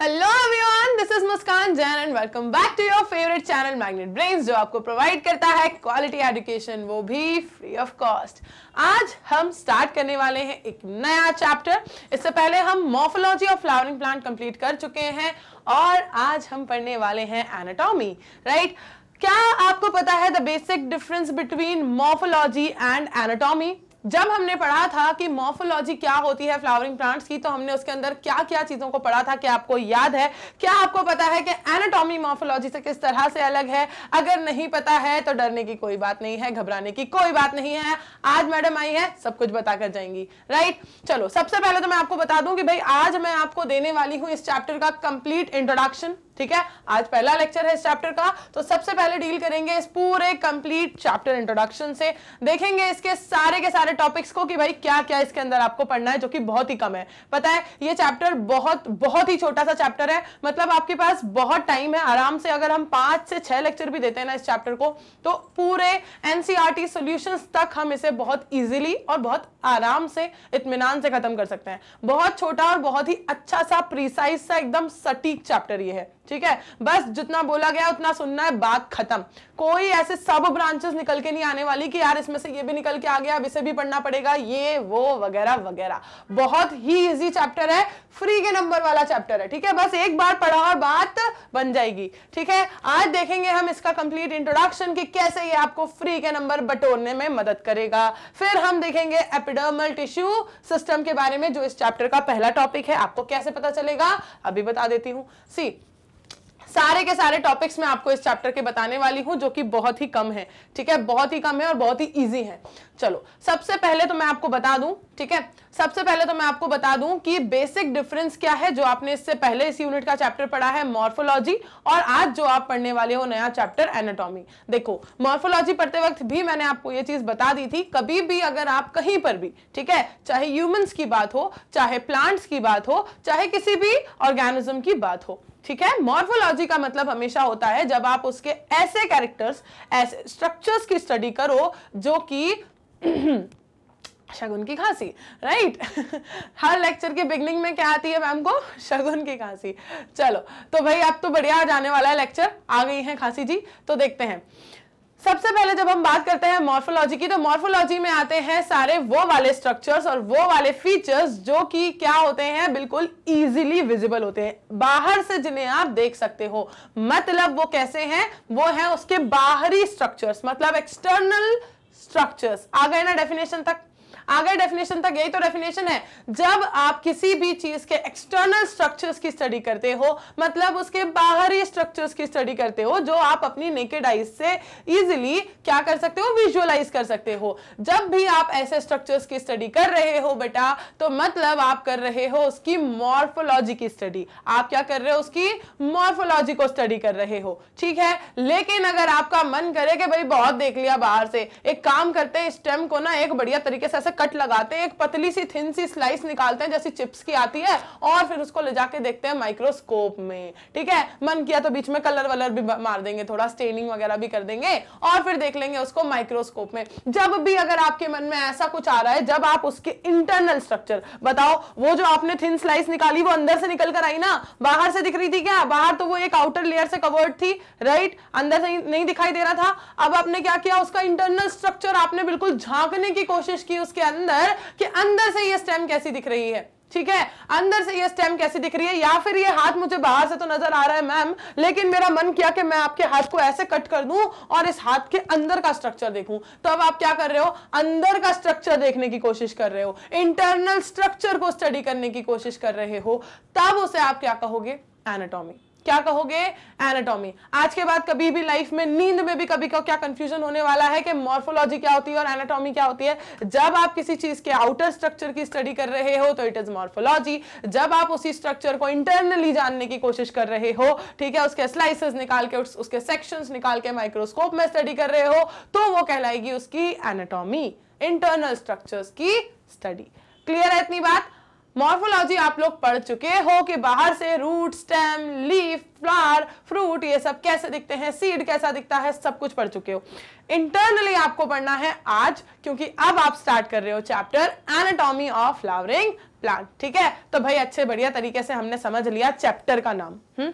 Hello everyone this is Muskan Jain and welcome back to your favourite channel magnet brains जो आपको provide करता है quality education वो भी फ्री ऑफ कॉस्ट आज हम स्टार्ट करने वाले हैं एक नया चैप्टर इससे पहले हम morphology of flowering plant complete कर चुके हैं और आज हम पढ़ने वाले हैं एनाटॉमी राइट क्या आपको पता है the basic difference between morphology and anatomy जब हमने पढ़ा था कि मॉर्फोलॉजी क्या होती है फ्लावरिंग प्लांट्स की तो हमने उसके अंदर क्या क्या चीजों को पढ़ा था क्या आपको याद है क्या आपको पता है कि एनाटॉमी मॉर्फोलॉजी से किस तरह से अलग है अगर नहीं पता है तो डरने की कोई बात नहीं है घबराने की कोई बात नहीं है आज मैडम आई है सब कुछ बताकर जाएंगी राइट चलो सबसे पहले तो मैं आपको बता दूं कि भाई आज मैं आपको देने वाली हूं इस चैप्टर का कंप्लीट इंट्रोडक्शन ठीक है आज पहला लेक्चर है इस चैप्टर का तो सबसे पहले डील करेंगे इस पूरे कंप्लीट चैप्टर इंट्रोडक्शन से देखेंगे इसके सारे के सारे टॉपिक्स को कि भाई क्या क्या इसके अंदर आपको पढ़ना है जो कि बहुत ही कम है पता है ये चैप्टर बहुत बहुत ही छोटा सा चैप्टर है मतलब आपके पास बहुत टाइम है आराम से अगर हम पांच से छह लेक्चर भी देते हैं ना इस चैप्टर को तो पूरे एनसीआर टी e तक हम इसे बहुत ईजिली और बहुत आराम से इतमान से खत्म कर सकते हैं बहुत छोटा और बहुत ही अच्छा सा प्रिसाइज सा एकदम सटीक चैप्टर ये है ठीक है बस जितना बोला गया उतना सुनना है बात खत्म कोई ऐसे सब ब्रांचेस निकल के नहीं आने वाली कि यार इसमें से ये भी निकल के आ गया अब इसे भी पढ़ना पड़ेगा ये वो वगैरह वगैरह बहुत ही इजी चैप्टर है फ्री के नंबर वाला चैप्टर है ठीक है बस एक बार पढ़ा और बात बन जाएगी ठीक है आज देखेंगे हम इसका कंप्लीट इंट्रोडक्शन की कैसे ये आपको फ्री के नंबर बटोरने में मदद करेगा फिर हम देखेंगे एपिडर्मल टिश्यू सिस्टम के बारे में जो इस चैप्टर का पहला टॉपिक है आपको कैसे पता चलेगा अभी बता देती हूँ सी सारे के सारे टॉपिक्स मैं आपको इस चैप्टर के बताने वाली हूँ जो कि बहुत ही कम है ठीक है बहुत ही कम है और बहुत ही ईजी है चलो सबसे पहले तो मैं आपको बता दूं ठीक है सबसे पहले तो मैं आपको बता दूं कि बेसिक डिफरेंस क्या है जो आपने इससे पहले इस यूनिट का चैप्टर पढ़ा है मॉर्फोलॉजी और आज जो आप पढ़ने वाले हो नया चैप्टर एनाटॉमी देखो मॉर्फोलॉजी पढ़ते वक्त भी मैंने आपको ये चीज बता दी थी कभी भी अगर आप कहीं पर भी ठीक है चाहे ह्यूमंस की बात हो चाहे प्लांट्स की बात हो चाहे किसी भी ऑर्गेनिज्म की बात हो ठीक है मॉर्फोलॉजी का मतलब हमेशा होता है जब आप उसके ऐसे कैरेक्टर्स ऐसे स्ट्रक्चर्स की स्टडी करो जो कि शगुन की खांसी राइट हर लेक्चर के बिगनिंग में क्या आती है मैम को शगुन की खांसी चलो तो भाई अब तो बढ़िया जाने वाला है लेक्चर आ गई है खांसी जी तो देखते हैं सबसे पहले जब हम बात करते हैं मॉर्फोलॉजी की तो मॉर्फोलॉजी में आते हैं सारे वो वाले स्ट्रक्चर्स और वो वाले फीचर्स जो कि क्या होते हैं बिल्कुल इजीली विजिबल होते हैं बाहर से जिन्हें आप देख सकते हो मतलब वो कैसे हैं वो है उसके बाहरी स्ट्रक्चर्स मतलब एक्सटर्नल स्ट्रक्चर्स आ गए ना डेफिनेशन तक आगे डेफिनेशन तक यही तो डेफिनेशन है जब आप किसी भी चीज के एक्सटर्नल स्ट्रक्चर्स की स्टडी करते हो मतलब उसके बाहरी स्ट्रक्चर्स की स्टडी करते हो जो आप अपनी नेकेड आइज से इजिली क्या कर सकते हो विजुअलाइज कर सकते हो जब भी आप ऐसे स्ट्रक्चर्स की स्टडी कर रहे हो बेटा तो मतलब आप कर रहे हो उसकी मॉर्फोलॉजी की स्टडी आप क्या कर रहे हो उसकी मॉर्फोलॉजी को स्टडी कर रहे हो ठीक है लेकिन अगर आपका मन करे कि भाई बहुत देख लिया बाहर से एक काम करते हैं स्टेम को ना एक बढ़िया तरीके से ऐसे कट लगाते हैं एक पतली सी थिन सी स्लाइस निकालते हैं जैसी चिप्स की आती है और फिर उसको ले जाके देखते हैं माइक्रोस्कोप में ठीक है मन किया तो बीच में कलर वलर भी मार देंगे थोड़ा स्टेनिंग वगैरह भी कर देंगे और फिर देख लेंगे उसको माइक्रोस्कोप में जब भी अगर आपके मन में ऐसा कुछ आ रहा है जब आप उसके इंटरनल स्ट्रक्चर बताओ वो जो आपने थिन स्लाइस निकाली वो अंदर से निकल कर आई ना बाहर से दिख रही थी क्या बाहर तो वो एक आउटर लेयर से कवर्ड थी राइट अंदर से नहीं दिखाई दे रहा था अब आपने क्या किया उसका इंटरनल स्ट्रक्चर आपने बिल्कुल झांकने की कोशिश की उसके अंदर कि अंदर से ये स्टेम कैसी दिख रही है ठीक है अंदर से ये स्टेम कैसी दिख रही है या फिर ये हाथ मुझे बाहर से तो नजर आ रहा है मैम लेकिन मेरा मन किया कि मैं आपके हाथ को ऐसे कट कर दूं और इस हाथ के अंदर का स्ट्रक्चर देखूं तो अब आप क्या कर रहे हो अंदर का स्ट्रक्चर देखने की कोशिश कर रहे हो इंटरनल स्ट्रक्चर को स्टडी करने की कोशिश कर रहे हो तब उसे आप क्या कहोगे एनाटॉमी क्या कहोगे एनाटॉमी आज के बाद कभी भी लाइफ में नींद में भी कभी क्या कंफ्यूजन होने वाला है कि मॉर्फोलॉजी क्या होती है और एनाटॉमी क्या होती है जब आप किसी चीज के आउटर स्ट्रक्चर की स्टडी कर रहे हो तो इट इज मॉर्फोलॉजी जब आप उसी स्ट्रक्चर को इंटरनली जानने की कोशिश कर रहे हो ठीक है उसके स्लाइसेस निकाल के उसके सेक्शन निकाल के माइक्रोस्कोप में स्टडी कर रहे हो तो वो कहलाएगी उसकी एनाटॉमी इंटरनल स्ट्रक्चर्स की स्टडी क्लियर है इतनी बात मॉर्फोलॉजी आप लोग पढ़ चुके हो कि बाहर से root stem leaf flower fruit ये सब कैसे दिखते हैं सीड कैसा दिखता है सब कुछ पढ़ चुके हो इंटरनली आपको पढ़ना है आज क्योंकि अब आप स्टार्ट कर रहे हो chapter anatomy of flowering plant ठीक है तो भाई अच्छे बढ़िया तरीके से हमने समझ लिया चैप्टर का नाम हुँ? हम्म?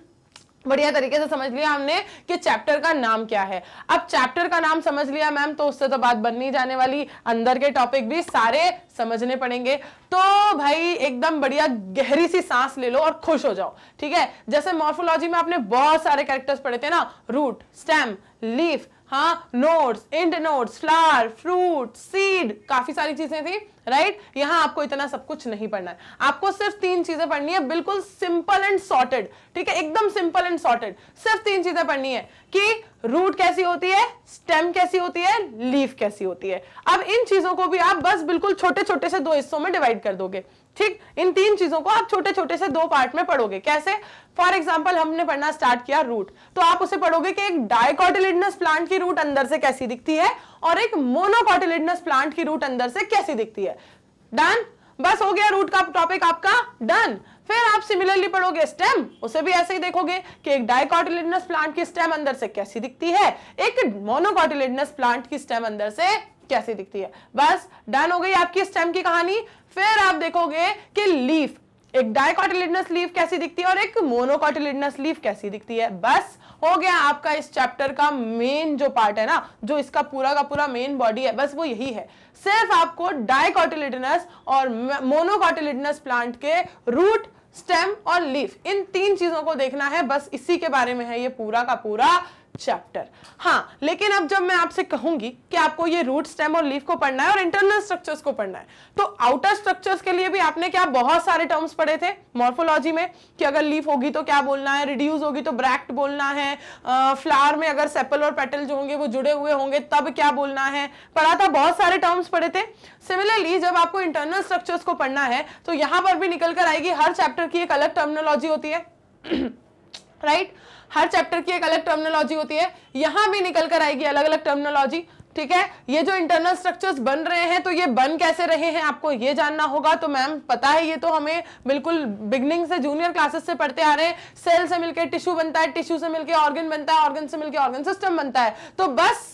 बढ़िया तरीके से समझ लिया हमने कि चैप्टर का नाम क्या है अब चैप्टर का नाम समझ लिया मैम तो उससे तो बात बन नहीं जाने वाली अंदर के टॉपिक भी सारे समझने पड़ेंगे तो भाई एकदम बढ़िया गहरी सी सांस ले लो और खुश हो जाओ ठीक है जैसे मॉर्फोलॉजी में आपने बहुत सारे कैरेक्टर्स पढ़े थे ना रूट स्टेम लीफ हाँ notes and notes flower fruit seed काफी सारी चीजें थी राइट right? यहां आपको इतना सब कुछ नहीं पढ़ना है आपको सिर्फ तीन चीजें पढ़नी है बिल्कुल सिंपल एंड सॉर्टेड ठीक है एकदम सिंपल एंड सॉर्टेड सिर्फ तीन चीजें पढ़नी है कि रूट कैसी होती है स्टेम कैसी होती है लीफ कैसी होती है अब इन चीजों को भी आप बस बिल्कुल छोटे छोटे से दो हिस्सों में डिवाइड कर दोगे ठीक इन तीन चीजों को आप छोटे छोटे से दो पार्ट में पढ़ोगे कैसे फॉर एग्जाम्पल हमने पढ़ना स्टार्ट किया रूट तो आप उसे पढ़ोगे कि एक डायकोटिलिडनस प्लांट की रूट अंदर से कैसी दिखती है और एक मोनोकोटिलिडनस प्लांट की रूट अंदर से कैसी दिखती है डन बस हो गया रूट का टॉपिक आपका डन फिर आप सिमिलरली पढ़ोगे स्टेम उसे भी ऐसे ही देखोगे कि एक डायकोटिलिडनस प्लांट की स्टेम अंदर से कैसी दिखती है एक मोनोकोटिलिडनस प्लांट की स्टेम अंदर से कैसी दिखती है बस डन हो गई आपकी स्टेम की कहानी फिर आप देखोगे कि लीफ एक डाइकॉटिलिडनस लीफ कैसी दिखती है और एक मोनोकॉटिलिडनस लीफ कैसी दिखती है बस हो गया आपका इस चैप्टर का मेन जो पार्ट है ना जो इसका पूरा का पूरा मेन बॉडी है बस वो यही है सिर्फ आपको डायकोटिलिडनस और मोनोकॉटिलिडनस प्लांट के रूट स्टेम और लीफ इन तीन चीजों को देखना है बस इसी के बारे में है ये पूरा का पूरा चैप्टर हाँ लेकिन अब जब मैं आपसे कहूंगी कि आपको ये रूट स्टेम और लीफ को पढ़ना है और इंटरनल स्ट्रक्चर्स को पढ़ना है तो आउटर स्ट्रक्चर्स के लिए भी आपने क्या बहुत सारे टर्म्स पढ़े थे मॉर्फोलॉजी में कि अगर लीफ होगी तो क्या बोलना है रिड्यूस होगी तो ब्रैक्ट बोलना है फ्लावर में अगर सेपल और पेटल जो होंगे वो जुड़े हुए होंगे तब क्या बोलना है पढ़ा था बहुत सारे टर्म्स पढ़े थे सिमिलरली जब आपको इंटरनल स्ट्रक्चर्स को पढ़ना है तो यहां पर भी निकल कर आएगी हर चैप्टर की एक अलग टर्मिनोलॉजी होती है राइट right? हर चैप्टर की एक अलग टर्मिनोलॉजी होती है यहां भी निकल कर आएगी अलग अलग टर्मिनोलॉजी ठीक है ये जो इंटरनल स्ट्रक्चर्स बन रहे हैं तो ये बन कैसे रहे हैं आपको ये जानना होगा तो मैम पता है ये तो हमें बिल्कुल बिगनिंग से जूनियर क्लासेस से पढ़ते आ रहे हैं सेल से मिलकर टिश्यू बनता है टिश्यू से मिलकर ऑर्गन बनता है ऑर्गन से मिलकर ऑर्गन सिस्टम बनता है तो बस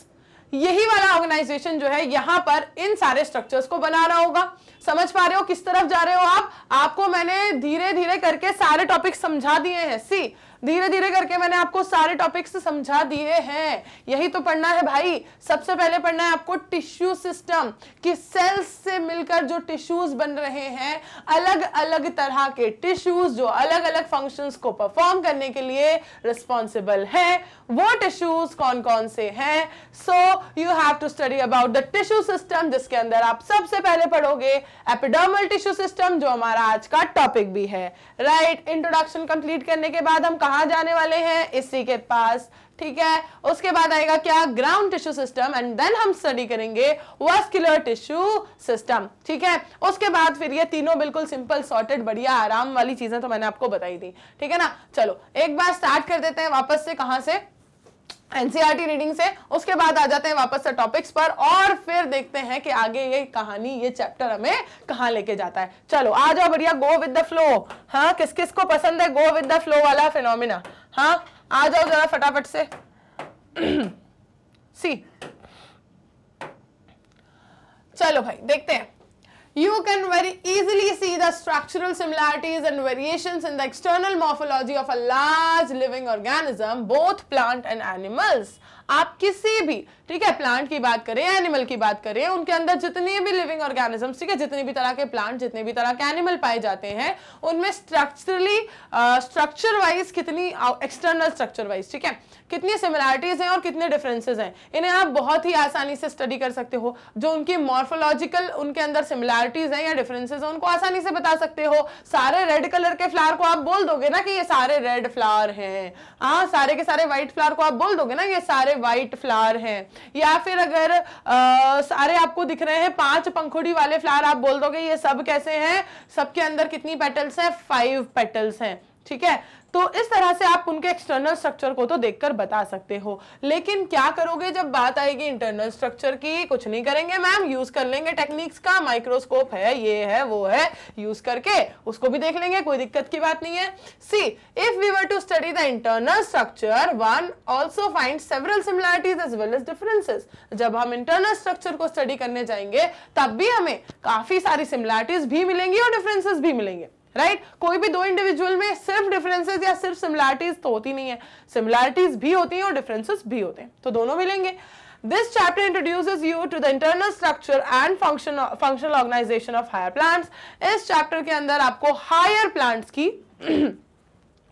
यही वाला ऑर्गेनाइजेशन जो है यहां पर इन सारे स्ट्रक्चर्स को बना रहा होगा समझ पा रहे हो किस तरफ जा रहे हो आप आपको मैंने धीरे धीरे करके सारे टॉपिक समझा दिए हैं सी धीरे धीरे करके मैंने आपको सारे टॉपिक्स समझा दिए हैं यही तो पढ़ना है भाई सबसे पहले पढ़ना है आपको टिश्यू सिस्टम कि सेल्स से मिलकर जो टिश्यूज बन रहे हैं अलग अलग तरह के टिश्यूज जो अलग अलग फंक्शंस को परफॉर्म करने के लिए रिस्पॉन्सिबल है वो टिश्यूज कौन कौन से हैं so you have to study about the tissue system जिसके अंदर आप सबसे पहले पढ़ोगे एपिडर्मल टिश्यू सिस्टम जो हमारा आज का टॉपिक भी है राइट इंट्रोडक्शन कंप्लीट करने के बाद हम कहा जाने वाले हैं इसी के पास ठीक है उसके बाद आएगा क्या ground tissue system and then हम स्टडी करेंगे वास्कुलर टिश्यू सिस्टम ठीक है उसके बाद फिर ये तीनों बिल्कुल सिंपल सॉर्टेड बढ़िया आराम वाली चीजें तो मैंने आपको बताई थी ठीक है ना चलो एक बार स्टार्ट कर देते हैं वापस से कहाँ से एनसीईआरटी रीडिंग e से उसके बाद आ जाते हैं वापस से टॉपिक्स पर और फिर देखते हैं कि आगे ये कहानी ये चैप्टर हमें कहां लेके जाता है चलो आ जाओ बढ़िया गो विद द फ्लो हाँ किस किस को पसंद है गो विद द फ्लो वाला फिनोमिना हाँ आ जाओ जरा फटाफट से सी चलो भाई देखते हैं you can very easily see the structural similarities and variations in the external morphology of a large living organism, both plant and animals. आप किसी भी ठीक है प्लांट की बात करें एनिमल की बात करें उनके अंदर जितने भी लिविंग ऑर्गेनिज्म ठीक है जितने भी तरह के प्लांट जितने भी तरह के एनिमल पाए जाते हैं उनमें स्ट्रक्चरली स्ट्रक्चर वाइज कितनी एक्सटर्नल स्ट्रक्चर वाइज ठीक है कितनी सिमिलैरिटीज़ हैं और कितने डिफरेंसेज हैं इन्हें आप बहुत ही आसानी से स्टडी कर सकते हो जो उनकी मॉर्फोलॉजिकल उनके अंदर सिमिलैरिटीज़ हैं या डिफरेंसेज हैं उनको आसानी से बता सकते हो सारे रेड कलर के फ्लावर को आप बोल दोगे ना कि ये सारे रेड फ्लावर हैं हाँ सारे के सारे व्हाइट फ्लावर को आप बोल दोगे ना ये सारे व्हाइट फ्लावर हैं या फिर अगर आ, सारे आपको दिख रहे हैं पांच पंखुड़ी वाले फ्लावर आप बोल दोगे ये सब कैसे हैं सबके अंदर कितनी पेटल्स हैं फाइव पेटल्स हैं ठीक है तो इस तरह से आप उनके एक्सटर्नल स्ट्रक्चर को तो देखकर बता सकते हो लेकिन क्या करोगे जब बात आएगी इंटरनल स्ट्रक्चर की कुछ नहीं करेंगे मैम यूज कर लेंगे टेक्निक्स का माइक्रोस्कोप है ये है वो है यूज करके उसको भी देख लेंगे कोई दिक्कत की बात नहीं है see if we were to study the internal structure one also find several similarities as well as differences जब हम इंटरनल स्ट्रक्चर को स्टडी करने जाएंगे तब भी हमें काफी सारी सिमिलैरिटीज भी मिलेंगी और डिफरेंसेज भी मिलेंगे राइट right? कोई भी दो इंडिविजुअल में सिर्फ डिफरेंसेस या सिर्फ सिमिलैरिटीज तो होती नहीं है सिमिलैरिटीज भी होती हैं और डिफरेंसेस भी होते हैं तो दोनों मिलेंगे this chapter introduces you to the internal structure and function functional organisation of higher plants इस चैप्टर के अंदर आपको हायर प्लांट्स की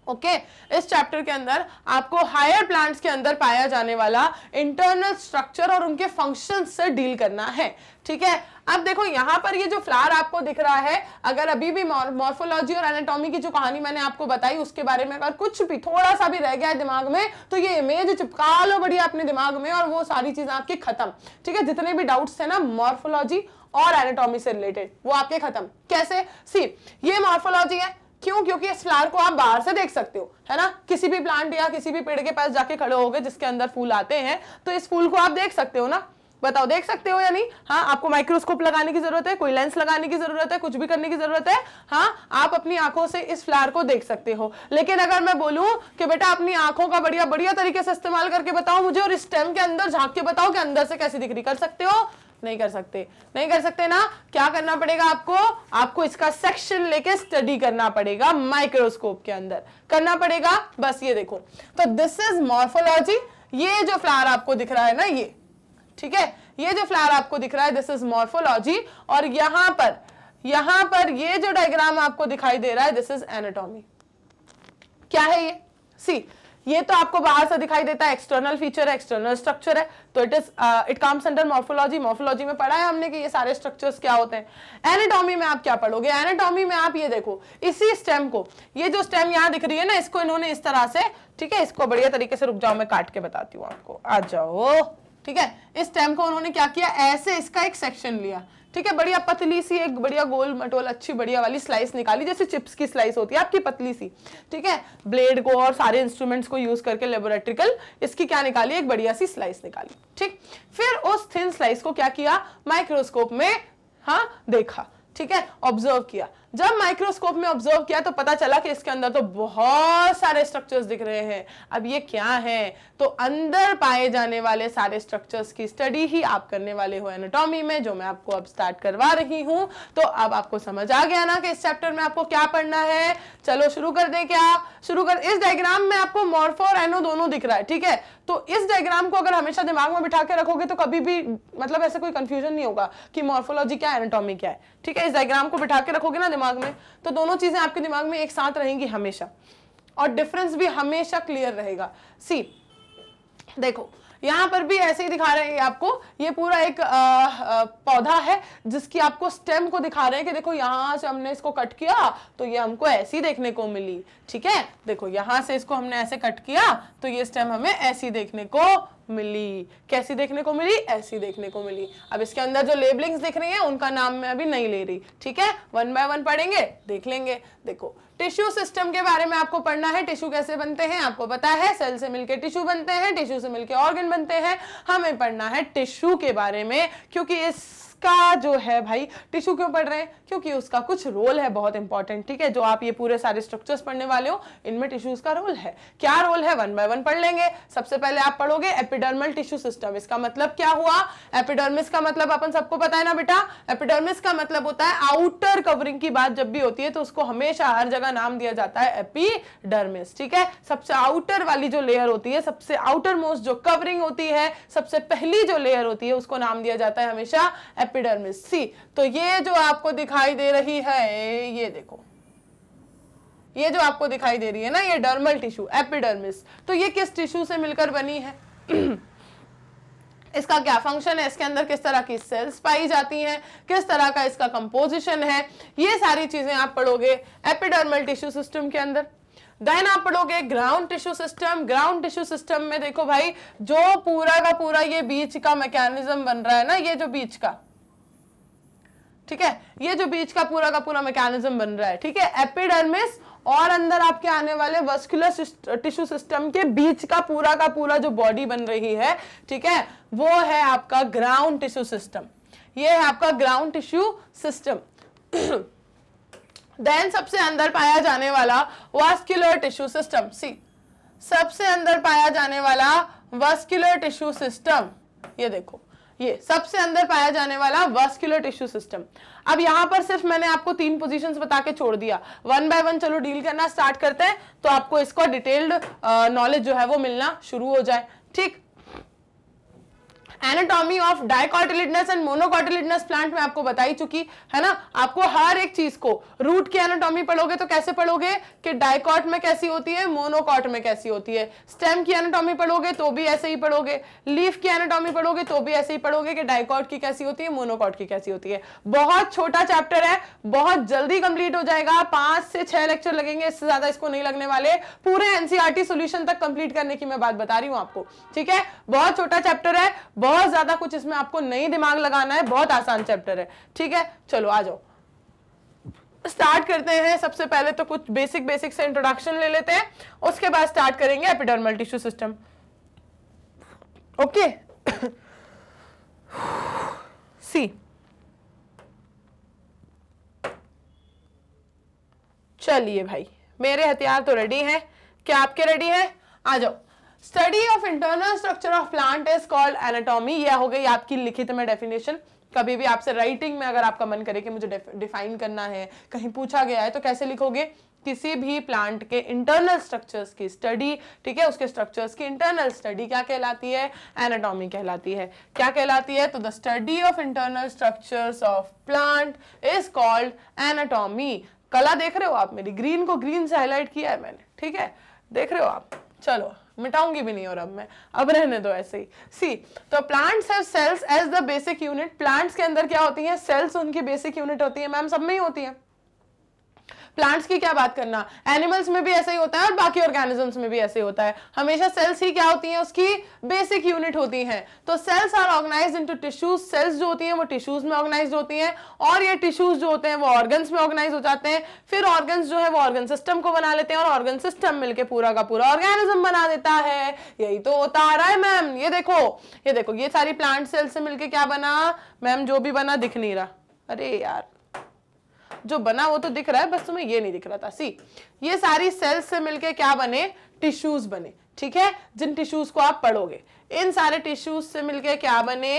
ओके okay, इस चैप्टर के अंदर आपको हायर प्लांट्स के अंदर पाया जाने वाला इंटरनल स्ट्रक्चर और उनके फंक्शन से डील करना है ठीक है अब देखो यहां पर ये जो फ्लावर आपको दिख रहा है अगर अभी भी मॉर्फोलॉजी और एनाटॉमी की जो कहानी मैंने आपको बताई उसके बारे में अगर कुछ भी थोड़ा सा भी रह गया है दिमाग में तो ये इमेज चिपका लो बढ़िया अपने दिमाग में और वो सारी चीज़ें आपकी खत्म ठीक है जितने भी डाउट्स है ना मॉर्फोलॉजी और एनाटॉमी से रिलेटेड वो आपके खत्म कैसे सी ये मॉर्फोलॉजी है क्यों क्योंकि इस फ्लावर को आप बाहर से देख सकते हो है ना किसी भी प्लांट या किसी भी पेड़ के पास जाके खड़े हो गए जिसके अंदर फूल आते हैं तो इस फूल को आप देख सकते हो ना बताओ देख सकते हो या नहीं हाँ आपको माइक्रोस्कोप लगाने की जरूरत है कोई लेंस लगाने की जरूरत है कुछ भी करने की जरूरत है हाँ आप अपनी आंखों से इस फ्लावर को देख सकते हो लेकिन अगर मैं बोलूँ कि बेटा अपनी आंखों का बढ़िया बढ़िया तरीके से इस्तेमाल करके बताओ मुझे और स्टेम के अंदर झांक के बताओ कि अंदर से कैसी दिक्री कर सकते हो नहीं कर सकते नहीं कर सकते ना क्या करना पड़ेगा आपको आपको इसका सेक्शन लेके स्टडी करना पड़ेगा माइक्रोस्कोप के अंदर करना पड़ेगा बस ये देखो तो दिस इज मॉर्फोलॉजी ये जो फ्लावर आपको दिख रहा है ना ये ठीक है ये जो फ्लावर आपको दिख रहा है दिस इज मॉर्फोलॉजी और यहां पर यहां पर ये जो डायग्राम आपको दिखाई दे रहा है दिस इज एनाटॉमी क्या है ये सी ये तो आपको बाहर से दिखाई देता है एक्सटर्नल फीचर है एक्सटर्नल स्ट्रक्चर है तो it is it comes under morphology morphology में पढ़ा है हमने कि ये सारे स्ट्रक्चर्स क्या होते हैं एनाटॉमी में आप क्या पढ़ोगे एनाटॉमी में आप ये देखो इसी स्टेम को ये जो स्टेम यहां दिख रही है ना इसको इन्होंने इस तरह से ठीक है इसको बढ़िया तरीके से रुक जाओ मैं काट के बताती हूँ आपको आ जाओ ठीक है इस स्टेम को उन्होंने क्या किया ऐसे इसका एक सेक्शन लिया ठीक है बढ़िया पतली सी एक बढ़िया गोल मटोल अच्छी बढ़िया वाली स्लाइस निकाली जैसे चिप्स की स्लाइस होती है आपकी पतली सी ठीक है ब्लेड को और सारे इंस्ट्रूमेंट्स को यूज करके लेबोरेट्रिकल इसकी क्या निकाली एक बढ़िया सी स्लाइस निकाली ठीक फिर उस थिन स्लाइस को क्या किया माइक्रोस्कोप में हाँ देखा ठीक है ऑब्जर्व किया जब माइक्रोस्कोप में ऑब्जर्व किया तो पता चला कि इसके अंदर तो बहुत सारे स्ट्रक्चर्स दिख रहे हैं अब ये क्या है तो अंदर पाए जाने वाले सारे स्ट्रक्चर्स की स्टडी ही आप करने वाले हो एनाटॉमी में जो मैं आपको अब स्टार्ट करवा रही हूँ तो अब आपको समझ आ गया ना कि इस चैप्टर में आपको क्या पढ़ना है चलो शुरू कर दें क्या शुरू कर इस डायग्राम में आपको मॉर्फो और एनो दोनों दिख रहा है ठीक है तो इस डायग्राम को अगर हमेशा दिमाग में बिठा के रखोगे तो कभी भी मतलब ऐसा कोई कंफ्यूजन नहीं होगा कि मॉर्फोलॉजी क्या है एनाटॉमी क्या है ठीक है इस डायग्राम को बिठा के रखोगे ना दिमाग में तो दोनों चीज़ें आपके दिमाग में एक साथ रहेंगी हमेशा और डिफरेंस भी हमेशा क्लियर रहेगा सी देखो यहाँ पर भी ऐसे ही दिखा रहे हैं आपको ये पूरा एक आ, आ, पौधा है जिसकी आपको स्टेम को दिखा रहे हैं कि देखो यहाँ से हमने इसको कट किया तो ये हमको ऐसी देखने को मिली ठीक है देखो यहाँ से इसको हमने ऐसे कट किया तो ये स्टेम हमें ऐसी देखने को मिली कैसी देखने को मिली ऐसी देखने को मिली अब इसके अंदर जो लेबलिंग्स दिख रही हैं उनका नाम मैं अभी नहीं ले रही ठीक है वन बाय वन पढ़ेंगे देख लेंगे देखो टिश्यू सिस्टम के बारे में आपको पढ़ना है टिश्यू कैसे बनते हैं आपको पता है सेल से मिलके टिश्यू बनते हैं टिश्यू से मिलके ऑर्गन बनते हैं हमें पढ़ना है टिश्यू के बारे में क्योंकि इस उसका जो है भाई टिश्यू क्यों पढ़ रहे हैं क्योंकि उसका कुछ रोल है बहुत इंपॉर्टेंट ठीक है जो आप ये पूरे सारे स्ट्रक्चर्स पढ़ने वाले हो इनमें टिश्यूज का रोल है क्या रोल है वन बाय वन पढ़ लेंगे सबसे पहले आप पढ़ोगे एपिडर्मल टिश्यू सिस्टम इसका मतलब क्या हुआ एपिडर्मिस का मतलब अपन सबको पता है ना बेटा एपिडर्मिस का मतलब होता है आउटर कवरिंग की बात जब भी होती है तो उसको हमेशा हर जगह नाम दिया जाता है एपिडर्मिस ठीक है सबसे आउटर वाली जो लेयर होती है सबसे आउटर मोस्ट जो कवरिंग होती है सबसे पहली जो लेयर होती है उसको नाम दिया जाता है हमेशा एपिडर्मिस एपिडर्मिस सी तो ये जो आपको दिखाई दे रही है ये देखो ये जो आपको दिखाई दे रही है ना ये डर्मल टिश्यू एपिडर्मिस तो ये किस टिश्यू से मिलकर बनी है इसका क्या फंक्शन है इसके अंदर किस तरह की सेल्स पाई जाती हैं किस तरह का इसका कंपोजिशन है ये सारी चीज़ें आप पढ़ोगे एपिडर्मल टिश्यू सिस्टम के अंदर देन आप पढ़ोगे ground tissue system ground tissue system में देखो भाई जो पूरा का पूरा ये बीच का मैकेनिज्म बन रहा है ना ये जो बीच का ठीक है ये जो बीच का पूरा का पूरा मैकेनिज्म बन रहा है ठीक है एपिडर्मिस और अंदर आपके आने वाले वस्कुलर टिश्यू सिस्टम के बीच का पूरा का पूरा जो बॉडी बन रही है ठीक है वो है आपका ग्राउंड टिश्यू सिस्टम ये है आपका ग्राउंड टिश्यू सिस्टम देन सबसे अंदर पाया जाने वाला वास्कुलर टिश्यू सिस्टम सी सबसे अंदर पाया जाने वाला वास्कुलर टिश्यू सिस्टम ये देखो ये सबसे अंदर पाया जाने वाला वास्कुलर टिश्यू सिस्टम अब यहां पर सिर्फ मैंने आपको तीन पोजीशंस बता के छोड़ दिया वन बाय वन चलो डील करना स्टार्ट करते हैं तो आपको इसका डिटेल्ड नॉलेज जो है वो मिलना शुरू हो जाए ठीक anatomy of dicotyledonous and monocotyledonous plant में आपको बताई चुकी है ना आपको हर एक चीज को रूट की एनाटॉमी पढ़ोगे तो कैसे पढ़ोगे कि डाइकॉट में कैसी होती है मोनोकॉट में कैसी होती है स्टेम की एनाटॉमी पढ़ोगे तो भी ऐसे ही पढ़ोगे लीफ की एनाटॉमी पढ़ोगे तो भी ऐसे ही पढ़ोगे कि डाइकॉट की कैसी होती है मोनोकॉट की कैसी होती है बहुत छोटा चैप्टर है बहुत जल्दी कंप्लीट हो जाएगा पांच से छह लेक्चर लगेंगे इससे ज्यादा इसको नहीं लगने वाले पूरे एनसीआरटी सोल्यूशन e तक कंप्लीट करने की मैं बात बता रही हूँ आपको ठीक है बहुत छोटा चैप्टर है बहुत बहुत ज़्यादा कुछ इसमें आपको नहीं दिमाग लगाना है बहुत आसान चैप्टर है ठीक है चलो आ जाओ स्टार्ट करते हैं सबसे पहले तो कुछ बेसिक बेसिक से इंट्रोडक्शन ले लेते हैं उसके बाद स्टार्ट करेंगे epidermal tissue system okay see चलिए भाई मेरे हथियार तो रेडी हैं क्या आपके रेडी हैं आ जाओ study of internal structure of plant is called anatomy यह हो गई आपकी लिखित में डेफिनेशन कभी भी आपसे राइटिंग में अगर आपका मन करे कि मुझे डिफाइन करना है कहीं पूछा गया है तो कैसे लिखोगे किसी भी प्लांट के इंटरनल स्ट्रक्चर्स की स्टडी ठीक है उसके स्ट्रक्चर्स की इंटरनल स्टडी क्या कहलाती है एनाटॉमी कहलाती है क्या कहलाती है तो the study of internal structures of plant is called anatomy कला देख रहे हो आप मेरी ग्रीन को ग्रीन से हाईलाइट किया है मैंने ठीक है देख रहे हो आप चलो मिटाऊंगी भी नहीं और अब मैं अब रहने दो ऐसे ही सी तो plants have cells as the basic unit plants के अंदर क्या होती हैं सेल्स उनकी बेसिक यूनिट होती है मैम सब में ही होती है प्लांट्स की क्या बात करना एनिमल्स में भी ऐसा ही होता है और बाकी ऑर्गेनिजम्स में भी ऐसे होता है हमेशा सेल्स ही क्या होती हैं उसकी बेसिक यूनिट होती हैं तो cells are organise to tissues cells जो होती हैं वो टिश्यूज में ऑर्गेनाइज होती हैं और ये टिश्यूज जो होते हैं वो ऑर्गन्स में ऑर्गेनाइज हो जाते हैं फिर ऑर्गन जो है वो ऑर्गन सिस्टम को बना लेते हैं और ऑर्गन सिस्टम मिलकर पूरा का पूरा ऑर्गेनिज्म बना देता है यही तो होता आ रहा है मैम ये देखो ये देखो ये सारी प्लांट सेल्स से मिलकर क्या बना मैम जो भी बना दिख नहीं रहा अरे यार जो बना वो तो दिख रहा है बस तुम्हें ये नहीं दिख रहा था सी ये सारी सेल्स से मिलके क्या बने टिश्यूज बने ठीक है जिन टिश्यूज को आप पढ़ोगे इन सारे टिश्यूज से मिलके क्या बने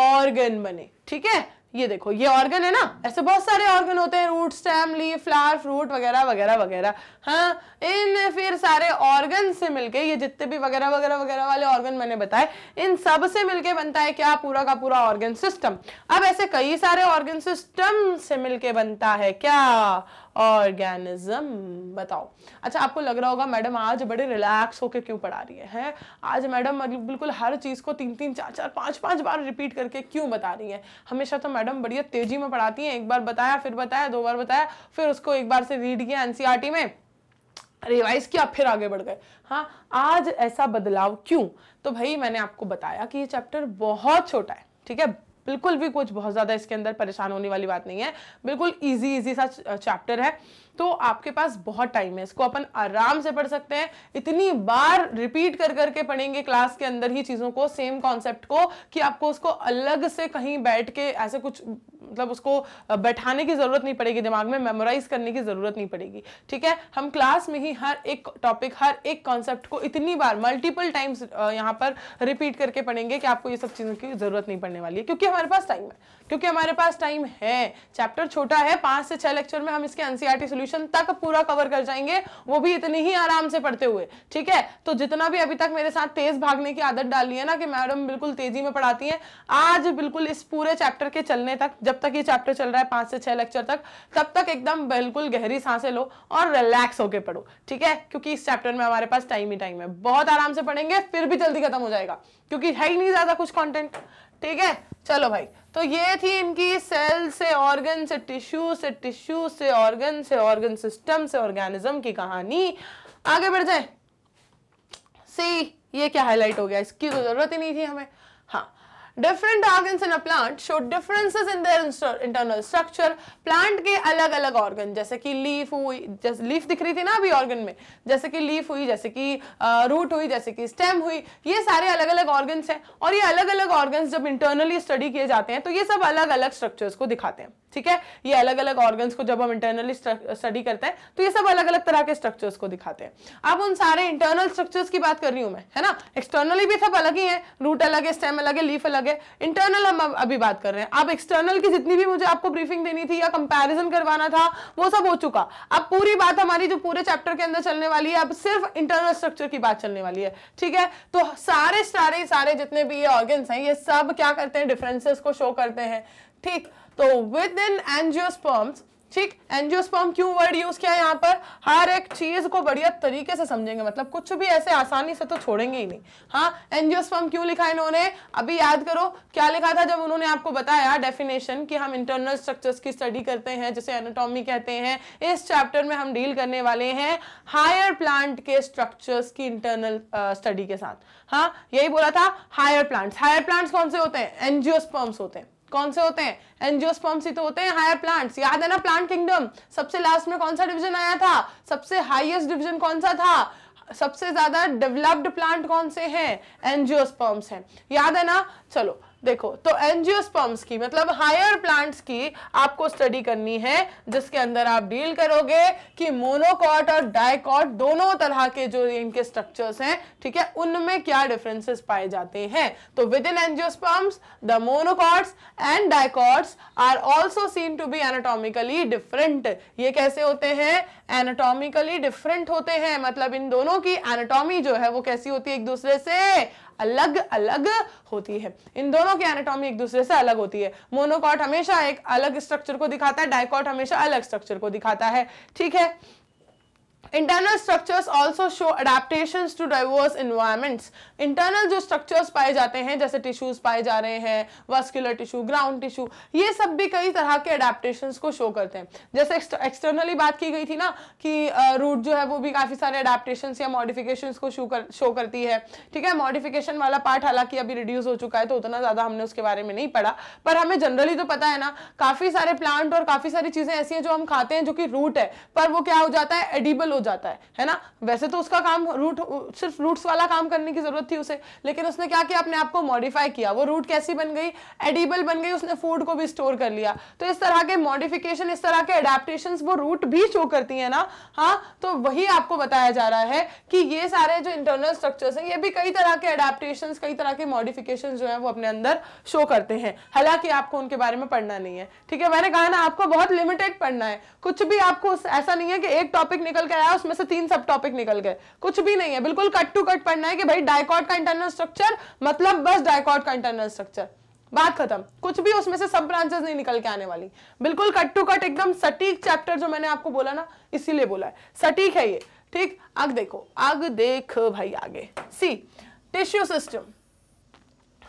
ऑर्गन बने ठीक है ये देखो ये ऑर्गन है ना ऐसे बहुत सारे ऑर्गन होते हैं root stem leaf flower fruit वगैरह वगैरह वगैरह हाँ इन फिर सारे ऑर्गन से मिलके ये जितने भी वगैरह वगैरह वगैरह वाले ऑर्गन मैंने बताए इन सब से मिलके बनता है क्या पूरा का पूरा ऑर्गन सिस्टम अब ऐसे कई सारे ऑर्गन सिस्टम से मिलके बनता है क्या ऑर्गेनिज्म बताओ अच्छा आपको लग रहा होगा मैडम आज बड़े रिलैक्स होकर क्यों पढ़ा रही है, है? आज मैडम मतलब बिल्कुल हर चीज़ को तीन तीन चार चार पाँच पाँच बार रिपीट करके क्यों बता रही है हमेशा तो मैडम बढ़िया तेजी में पढ़ाती हैं एक बार बताया फिर बताया दो बार बताया फिर उसको एक बार से रीड किया एनसीईआरटी e में रिवाइज किया फिर आगे बढ़ गए हाँ आज ऐसा बदलाव क्यों तो भाई मैंने आपको बताया कि ये चैप्टर बहुत छोटा है ठीक है बिल्कुल भी कुछ बहुत ज़्यादा इसके अंदर परेशान होने वाली बात नहीं है बिल्कुल ईजी ईजी सा चैप्टर है तो आपके पास बहुत टाइम है इसको अपन आराम से पढ़ सकते हैं इतनी बार रिपीट कर करके पढ़ेंगे क्लास के अंदर ही चीज़ों को सेम कॉन्सेप्ट को कि आपको उसको अलग से कहीं बैठ के ऐसे कुछ मतलब उसको बैठाने की ज़रूरत नहीं पड़ेगी दिमाग में मेमोराइज करने की ज़रूरत नहीं पड़ेगी ठीक है हम क्लास में ही हर एक टॉपिक हर एक कॉन्सेप्ट को इतनी बार मल्टीपल टाइम्स यहाँ पर रिपीट करके पढ़ेंगे कि आपको ये सब चीज़ों की ज़रूरत नहीं पड़ने वाली है क्योंकि हमारे पास टाइम है क्योंकि हमारे पास टाइम है चैप्टर छोटा है पांच से छह लेक्चर में हम इसके एनसीआर सोल्यूशन तक पूरा कवर कर जाएंगे वो भी इतने ही आराम से पढ़ते हुए ठीक है तो जितना भी अभी तक मेरे साथ तेज भागने की आदत डाली है ना कि मैडम बिल्कुल तेजी में पढ़ाती है आज बिल्कुल इस पूरे चैप्टर के चलने तक जब तक ये चैप्टर चल रहा है पांच से छह लेक्चर तक तब तक एकदम बिल्कुल गहरी सांसें लो और रिलैक्स होकर पढ़ो ठीक है क्योंकि इस चैप्टर में हमारे पास टाइम ही टाइम है बहुत आराम से पढ़ेंगे फिर भी जल्दी खत्म हो जाएगा क्योंकि है ही नहीं ज्यादा कुछ कॉन्टेंट ठीक है चलो भाई तो ये थी इनकी सेल से ऑर्गन से टिश्यू से टिश्यू से ऑर्गन से ऑर्गन सिस्टम से ऑर्गेनिज्म की कहानी आगे बढ़ जाए सी ये क्या हाईलाइट हो गया इसकी तो ज़रूरत ही नहीं थी हमें different organ in a plant show differences in their internal structure plant के अलग अलग ऑर्गन जैसे कि लीफ हुई जैसे लीफ दिख रही थी ना अभी ऑर्गन में जैसे कि लीफ हुई जैसे कि रूट हुई जैसे कि स्टेम हुई ये सारे अलग अलग ऑर्गन हैं और ये अलग अलग ऑर्गन जब इंटरनली स्टडी किए जाते हैं तो ये सब अलग अलग स्ट्रक्चर को दिखाते हैं ठीक है ये अलग अलग ऑर्गन को जब हम इंटरनली स्टडी करते हैं तो ये सब अलग अलग तरह के स्ट्रक्चर को दिखाते हैं अब उन सारे इंटरनल स्ट्रक्चर की बात कर रही हूं मैं है ना एक्सटर्नली भी सब अलग ही है रूट अलग है स्टेम अलग है लीफ अलग अलग है इंटरनल हम अभी बात कर रहे हैं अब एक्सटर्नल की जितनी भी मुझे आपको ब्रीफिंग देनी थी या कंपैरिजन करवाना था वो सब हो चुका अब पूरी बात हमारी जो पूरे चैप्टर के अंदर चलने वाली है अब सिर्फ इंटरनल स्ट्रक्चर की बात चलने वाली है ठीक है तो सारे सारे सारे जितने भी ये ऑर्गन्स हैं ये सब क्या करते हैं डिफरेंसेस को शो करते हैं ठीक तो विद इन एनजियोस्पर्म्स ठीक एंजियोस्पर्म क्यों वर्ड यूज किया है यहाँ पर हर एक चीज को बढ़िया तरीके से समझेंगे मतलब कुछ भी ऐसे आसानी से तो छोड़ेंगे ही नहीं हाँ एंजियोस्पर्म क्यों लिखा है इन्होंने अभी याद करो क्या लिखा था जब उन्होंने आपको बताया डेफिनेशन कि हम इंटरनल स्ट्रक्चर्स की स्टडी करते हैं जैसे एनाटॉमी कहते हैं इस चैप्टर में हम डील करने वाले हैं हायर प्लांट के स्ट्रक्चर्स की इंटरनल स्टडी के साथ हाँ यही बोला था हायर प्लांट्स हायर प्लांट्स कौन से होते हैं एनजियोस्पर्म्स होते हैं कौन से होते हैं एनजियोस्पर्म्स ही तो होते हैं हायर प्लांट्स याद है ना प्लांट किंगडम सबसे लास्ट में कौन सा डिवीजन आया था सबसे हाईएस्ट डिवीजन कौन सा था सबसे ज्यादा डेवलप्ड प्लांट कौन से हैं एनजियोस्पर्म्स हैं याद है ना चलो देखो तो एनजियोस्पर्म्स की मतलब हायर प्लांट्स की आपको स्टडी करनी है जिसके अंदर आप डील करोगे कि मोनोकॉट और डायकॉट दोनों तरह के जो इनके स्ट्रक्चर्स हैं ठीक है उनमें क्या डिफरेंसेस पाए जाते हैं तो within angiosperms the monocots and dicots are also seen to be anatomically different ये कैसे होते हैं एनाटॉमिकली डिफरेंट होते हैं मतलब इन दोनों की एनाटॉमी जो है वो कैसी होती है एक दूसरे से अलग अलग होती है इन दोनों की एनाटॉमी एक दूसरे से अलग होती है मोनोकॉट हमेशा एक अलग स्ट्रक्चर को दिखाता है डायकॉट हमेशा अलग स्ट्रक्चर को दिखाता है ठीक है internal structures also show adaptation to diverse environments internal जो स्ट्रक्चर्स पाए जाते हैं जैसे टिश्यूज पाए जा रहे हैं वस्कुलर टिश्यू ग्राउंड टिश्यू ये सब भी कई तरह के अडेप्टेशन को शो करते हैं जैसे एक्सटर्नली बात की गई थी ना कि रूट uh, जो है वो भी काफ़ी सारे अडेप्टेशन या मॉडिफिकेशन को शो कर शो करती है ठीक है मॉडिफिकेशन वाला पार्ट हालांकि अभी रिड्यूस हो चुका है तो उतना ज़्यादा हमने उसके बारे में नहीं पढ़ा पर हमें जनरली तो पता है ना काफ़ी सारे प्लांट और काफ़ी सारी चीज़ें ऐसी हैं जो हम खाते हैं जो कि रूट है पर वो क्या हो जाता है एडिबल हो जाता है है ना वैसे तो उसका काम रूट सिर्फ रूट्स वाला काम करने की ज़रूरत थी उसे लेकिन उसने क्या किया अपने आप को मॉडिफाई किया वो रूट कैसी बन गई एडिबल बन गई उसने फूड को भी स्टोर कर लिया तो इस तरह के मॉडिफिकेशन इस तरह के अडेप्टेशन वो रूट भी शो करती है ना हाँ तो वही आपको बताया जा रहा है कि ये सारे जो इंटरनल स्ट्रक्चर्स हैं ये भी कई तरह के अडेप्टेशन कई तरह के मॉडिफिकेशन जो है वो अपने अंदर शो करते हैं हालांकि आपको उनके बारे में पढ़ना नहीं है ठीक है मैंने कहा ना आपको बहुत लिमिटेड पढ़ना है कुछ भी आपको ऐसा नहीं है कि एक टॉपिक निकल के आया पढ़ा उसमें से तीन सब टॉपिक निकल गए कुछ भी नहीं है बिल्कुल कट टू कट पढ़ना है कि भाई डायकॉट का इंटरनल स्ट्रक्चर मतलब बस डायकॉट का इंटरनल स्ट्रक्चर बात खत्म कुछ भी उसमें से सब ब्रांचेस नहीं निकल के आने वाली बिल्कुल कट टू कट एकदम सटीक चैप्टर जो मैंने आपको बोला ना इसीलिए बोला है सटीक है ये ठीक आग देखो आग देख भाई आगे सी टिश्यू सिस्टम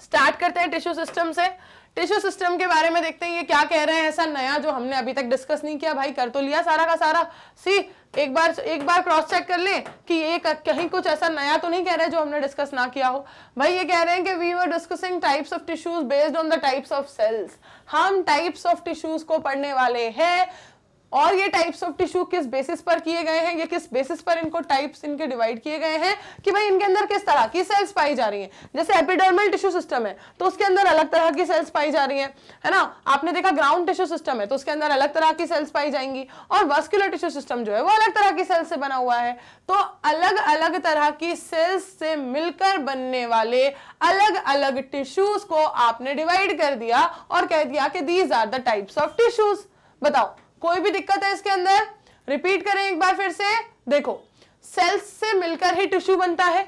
स्टार्ट करते हैं टिश्यू सिस्टम से टिश्यू सिस्टम के बारे में देखते हैं ये क्या कह रहे हैं ऐसा नया जो हमने अभी तक डिस्कस नहीं किया भाई कर तो लिया सारा का सारा सी एक बार एक बार क्रॉस चेक कर लें कि ये कहीं कुछ ऐसा नया तो नहीं कह रहे जो हमने डिस्कस ना किया हो भाई ये कह रहे हैं कि we were discussing types of tissues based on the types of cells हम टाइप्स ऑफ टिश्यूज को पढ़ने वाले हैं और ये टाइप्स ऑफ टिश्यू किस बेसिस पर किए गए हैं ये किस बेसिस पर इनको टाइप्स इनके डिवाइड किए गए हैं कि भाई इनके अंदर किस तरह की सेल्स पाई जा रही हैं जैसे एपिडर्मल टिश्यू सिस्टम है तो उसके अंदर अलग तरह की सेल्स पाई जा रही हैं है ना आपने देखा ग्राउंड टिश्यू सिस्टम है तो उसके अंदर अलग तरह की सेल्स पाई जाएंगी और वस्कुलर टिश्यू सिस्टम जो है वो अलग तरह की सेल्स से बना हुआ है तो अलग अलग तरह की सेल्स से मिलकर बनने वाले अलग अलग टिश्यूज को आपने डिवाइड कर दिया और कह दिया कि these are the types of tissues बताओ कोई भी दिक्कत है इसके अंदर रिपीट करें एक बार फिर से देखो सेल्स से मिलकर ही टिश्यू बनता है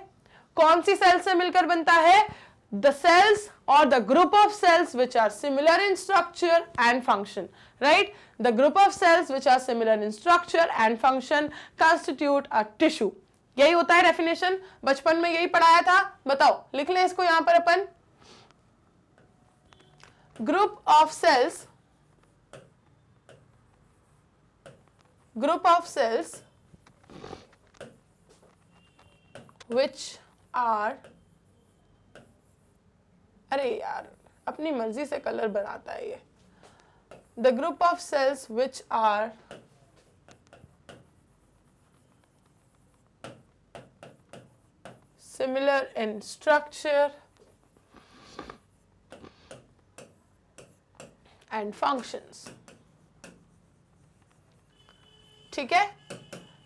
कौन सी सेल्स से मिलकर बनता है द सेल्स और the group of cells which are similar in structure and function right the group of cells which are similar in structure and function constitute a tissue यही होता है डेफिनेशन बचपन में यही पढ़ाया था बताओ लिख लें इसको यहां पर अपन group of cells group of cells which are अरे यार अपनी मर्जी से कलर बनाता है ये the group of cells which are similar in structure and functions ठीक है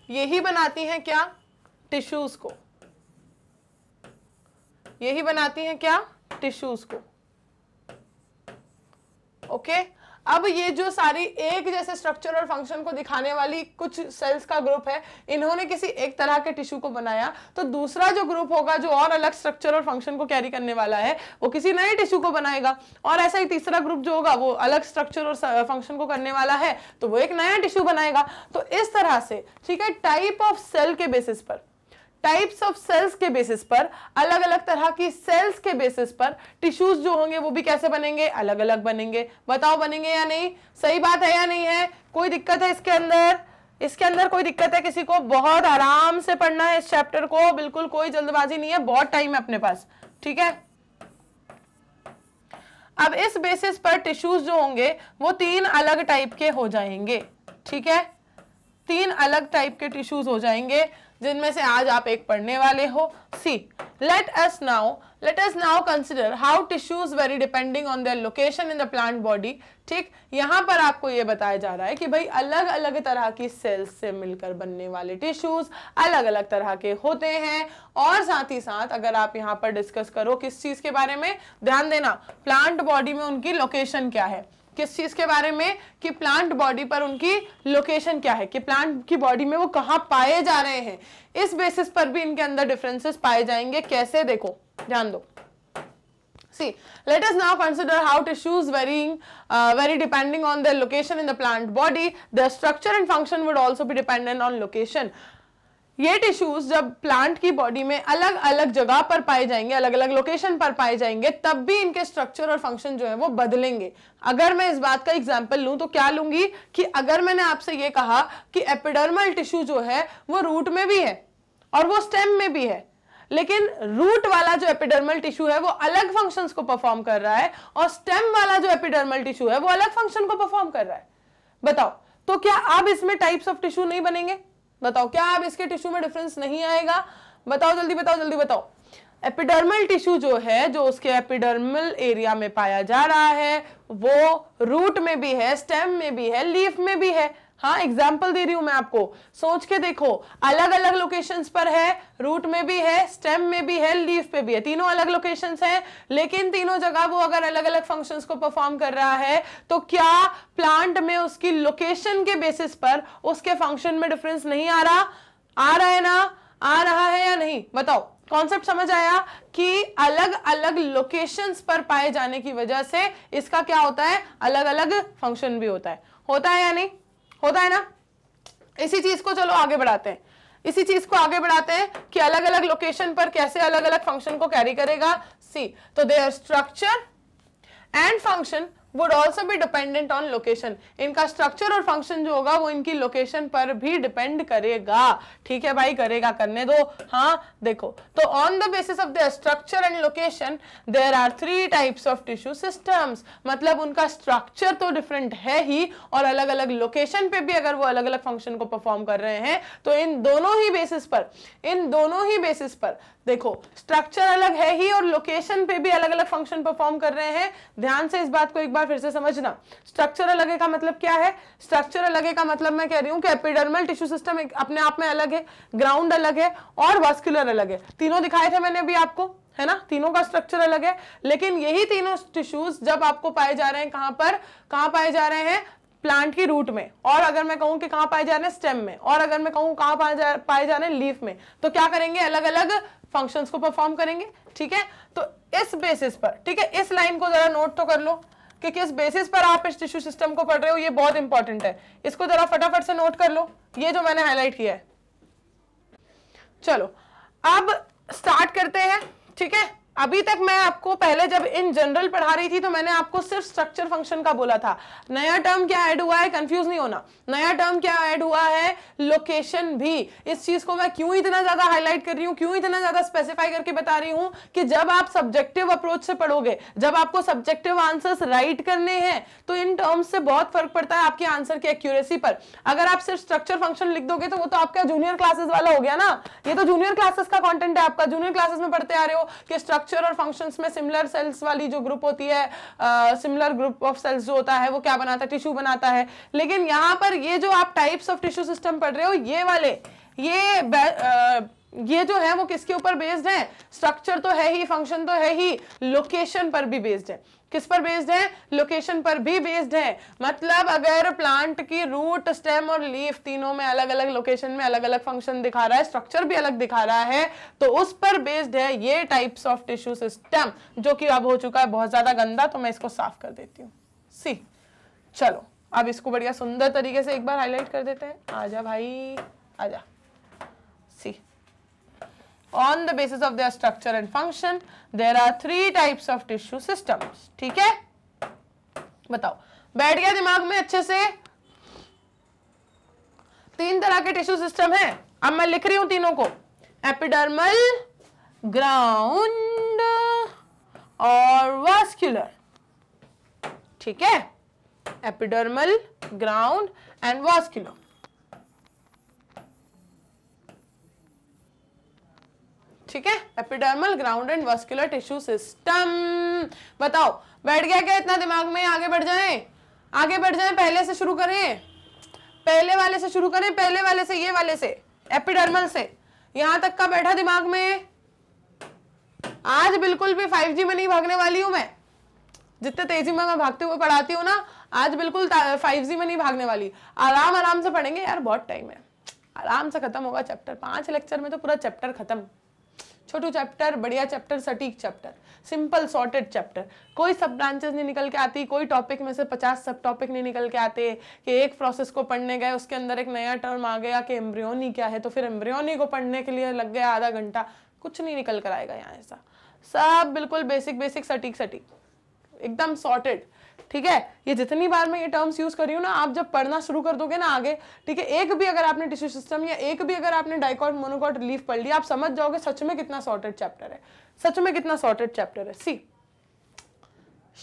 यही बनाती हैं क्या टिश्यूज को यही बनाती हैं क्या टिश्यूज को ओके okay? अब ये जो सारी एक जैसे स्ट्रक्चर और फंक्शन को दिखाने वाली कुछ सेल्स का ग्रुप है इन्होंने किसी एक तरह के टिश्यू को बनाया तो दूसरा जो ग्रुप होगा जो और अलग स्ट्रक्चर और फंक्शन को कैरी करने वाला है वो किसी नए टिश्यू को बनाएगा और ऐसा ही तीसरा ग्रुप जो होगा वो अलग स्ट्रक्चर और फंक्शन को करने वाला है तो वो एक नया टिश्यू बनाएगा तो इस तरह से ठीक है टाइप ऑफ सेल के बेसिस पर टाइप्स ऑफ सेल्स के बेसिस पर अलग अलग तरह की सेल्स के बेसिस पर टिश्यूज जो होंगे वो भी कैसे बनेंगे अलग अलग बनेंगे बताओ बनेंगे या नहीं सही बात है या नहीं है कोई दिक्कत है इसके अंदर इसके अंदर कोई दिक्कत है किसी को बहुत आराम से पढ़ना है इस चैप्टर को बिल्कुल कोई जल्दबाजी नहीं है बहुत टाइम है अपने पास ठीक है अब इस बेसिस पर टिश्यूज जो होंगे वो तीन अलग टाइप के हो जाएंगे ठीक है तीन अलग टाइप के टिश्यूज हो जाएंगे जिनमें से आज आप एक पढ़ने वाले हो see let's now let's now consider how tissues vary depending on their location in the plant body ठीक यहाँ पर आपको ये बताया जा रहा है कि भाई अलग अलग तरह की सेल्स से मिलकर बनने वाले टिश्यूज अलग अलग तरह के होते हैं और साथ ही साथ अगर आप यहाँ पर डिस्कस करो किस चीज़ के बारे में ध्यान देना प्लांट बॉडी में उनकी लोकेशन क्या है किस चीज के बारे में कि प्लांट बॉडी पर उनकी लोकेशन क्या है कि प्लांट की बॉडी में वो कहाँ पाए जा रहे हैं इस बेसिस पर भी इनके अंदर डिफरेंसेस पाए जाएंगे कैसे देखो जान दो see let's now consider how tissues vary vary depending on the location in the plant body the structure and function would also भी डिपेंडेंट ऑन लोकेशन ये टिश्यूज जब प्लांट की बॉडी में अलग अलग जगह पर पाए जाएंगे अलग अलग लोकेशन पर पाए जाएंगे तब भी इनके स्ट्रक्चर और फंक्शन जो है वो बदलेंगे अगर मैं इस बात का एग्जाम्पल लूँ तो क्या लूंगी कि अगर मैंने आपसे ये कहा कि एपिडर्मल टिश्यू जो है वो रूट में भी है और वो स्टेम में भी है लेकिन रूट वाला जो एपिडर्मल टिश्यू है वो अलग फंक्शंस को परफॉर्म कर रहा है और स्टेम वाला जो एपिडर्मल टिश्यू है वो अलग फंक्शन को परफॉर्म कर रहा है बताओ तो क्या आप इसमें टाइप्स ऑफ टिश्यू नहीं बनेंगे बताओ क्या अब इसके टिश्यू में डिफरेंस नहीं आएगा बताओ जल्दी बताओ जल्दी बताओ एपिडर्मल टिश्यू जो है जो उसके एपिडर्मल एरिया में पाया जा रहा है वो रूट में भी है स्टेम में भी है लीफ में भी है हाँ एग्जाम्पल दे रही हूं मैं आपको सोच के देखो अलग अलग लोकेशंस पर है रूट में भी है स्टेम में भी है लीफ पे भी है तीनों अलग लोकेशंस हैं लेकिन तीनों जगह वो अगर अलग अलग फंक्शंस को परफॉर्म कर रहा है तो क्या प्लांट में उसकी लोकेशन के बेसिस पर उसके फंक्शन में डिफरेंस नहीं आ रहा आ रहा है ना आ रहा है या नहीं बताओ कॉन्सेप्ट समझ आया कि अलग अलग लोकेशंस पर पाए जाने की वजह से इसका क्या होता है अलग अलग फंक्शन भी होता है होता है या नहीं होता है ना इसी चीज को चलो आगे बढ़ाते हैं इसी चीज को आगे बढ़ाते हैं कि अलग अलग लोकेशन पर कैसे अलग अलग फंक्शन को कैरी करेगा सी तो their structure and function would also भी डिपेंडेंट ऑन लोकेशन इनका स्ट्रक्चर और फंक्शन जो होगा वो इनकी लोकेशन पर भी डिपेंड करेगा ठीक है भाई करेगा करने दो हाँ देखो तो on the basis of the structure and location there are three types of tissue systems मतलब उनका स्ट्रक्चर तो डिफरेंट है ही और अलग अलग लोकेशन पे भी अगर वो अलग अलग फंक्शन को परफॉर्म कर रहे हैं तो इन दोनों ही बेसिस पर इन दोनों ही बेसिस पर देखो स्ट्रक्चर अलग है ही और लोकेशन पे भी अलग अलग फंक्शन परफॉर्म कर रहे हैं ध्यान से इस बात को एक बार फिर से समझना स्ट्रक्चर अलग का मतलब क्या है स्ट्रक्चर अलग का मतलब मैं कह रही हूँ कि एपिडर्मल टिश्यू सिस्टम अपने आप में अलग है ग्राउंड अलग है और वास्कुलर अलग है तीनों दिखाए थे मैंने अभी आपको है ना तीनों का स्ट्रक्चर अलग है लेकिन यही तीनों टिश्यूज जब आपको पाए जा रहे हैं कहां पर कहां पाए जा रहे हैं प्लांट की रूट में और अगर मैं कहूँ कि कहां पाए जा रहे हैं स्टेम में और अगर मैं कहूँ कहां जा पाए जा रहे हैं लीफ में तो क्या करेंगे अलग अलग फंक्शंस को परफॉर्म करेंगे ठीक है तो इस बेसिस पर ठीक है इस लाइन को जरा नोट तो कर लो कि किस बेसिस पर आप इस टिश्यू सिस्टम को पढ़ रहे हो ये बहुत इंपॉर्टेंट है इसको जरा फटाफट से नोट कर लो ये जो मैंने हाईलाइट किया है चलो अब स्टार्ट करते हैं ठीक है अभी तक मैं आपको पहले जब इन जनरल पढ़ा रही थी तो मैंने आपको सिर्फ स्ट्रक्चर फंक्शन का बोला था नया टर्म क्या ऐड हुआ है कंफ्यूज नहीं होना नया टर्म क्या ऐड हुआ है लोकेशन भी इस चीज को मैं क्यों इतना ज्यादा हाईलाइट कर रही हूँ क्यों इतना ज्यादा स्पेसिफाई करके बता रही हूँ कि जब आप सब्जेक्टिव अप्रोच से पढ़ोगे जब आपको सब्जेक्टिव आंसर्स राइट करने हैं तो इन टर्म्स से बहुत फर्क पड़ता है आपके आंसर की एक्यूरेसी पर अगर आप सिर्फ स्ट्रक्चर फंक्शन लिख दोगे तो वो तो आपका जूनियर क्लासेस वाला हो गया ना ये तो जूनियर क्लासेस का कॉन्टेंट है आपका जूनियर क्लासेस में पढ़ते आ रहे हो कि स्ट्रक्चर स्ट्रक्चर और फंक्शंस में सिमिलर सेल्स वाली जो ग्रुप होती है सिमिलर ग्रुप ऑफ सेल्स जो होता है वो क्या बनाता है टिश्यू बनाता है लेकिन यहाँ पर ये जो आप टाइप्स ऑफ टिश्यू सिस्टम पढ़ रहे हो ये वाले ये आ, ये जो है वो किसके ऊपर बेस्ड है स्ट्रक्चर तो है ही फंक्शन तो है ही लोकेशन पर भी बेस्ड है किस पर बेस्ड है लोकेशन पर भी बेस्ड है मतलब अगर प्लांट की रूट स्टेम और लीफ तीनों में अलग अलग लोकेशन में अलग अलग फंक्शन दिखा रहा है स्ट्रक्चर भी अलग दिखा रहा है तो उस पर बेस्ड है ये टाइप्स ऑफ टिश्यू सिस्टम जो कि अब हो चुका है बहुत ज्यादा गंदा तो मैं इसको साफ कर देती हूँ सी चलो अब इसको बढ़िया सुंदर तरीके से एक बार हाईलाइट कर देते हैं आ भाई आ on the basis of their structure and function there are three types of tissue system ठीक है बताओ बैठ गया दिमाग में अच्छे से तीन तरह के टिश्यू सिस्टम है अब मैं लिख रही हूं तीनों को एपिडर्मल ग्राउंड और वास्क्यूलर ठीक है एपिडर्मल ग्राउंड एंड वास्क्यूलर ठीक है epidermal ground and vascular tissue system बताओ बैठ गया क्या इतना दिमाग में आगे बढ़ जाए आगे बढ़ जाए पहले से शुरू करें पहले वाले से शुरू करें पहले वाले से ये वाले से एपिडर्मल से यहां तक का बैठा दिमाग में आज बिल्कुल भी 5G में नहीं भागने वाली हूं मैं जितने तेजी में मैं भागते हुए पढ़ाती हूँ ना आज बिल्कुल फाइव में नहीं भागने वाली आराम आराम से पढ़ेंगे यार बहुत टाइम है आराम से खत्म होगा चैप्टर पांच लेक्चर में तो पूरा चैप्टर खत्म छोटू चैप्टर बढ़िया चैप्टर सटीक चैप्टर सिंपल सॉर्टेड चैप्टर कोई सब ब्रांचेस नहीं निकल के आती कोई टॉपिक में से पचास सब टॉपिक नहीं निकल के आते कि एक प्रोसेस को पढ़ने गए उसके अंदर एक नया टर्म आ गया कि एम्ब्रियोनी क्या है तो फिर एम्ब्रियोनी को पढ़ने के लिए लग गया आधा घंटा कुछ नहीं निकल कर आएगा यहाँ ऐसा सब बिल्कुल बेसिक बेसिक सटीक सटीक एकदम सॉर्टेड ठीक है ये जितनी बार मैं ये टर्म्स यूज करी हूँ ना आप जब पढ़ना शुरू कर दोगे ना आगे ठीक है एक भी अगर आपने टिश्यू सिस्टम या एक भी अगर आपने डाइकॉट मोनोकॉट रिलीफ पढ़ लिया आप समझ जाओगे सच में कितना सॉर्टेड चैप्टर है सच में कितना सॉर्टेड चैप्टर है सी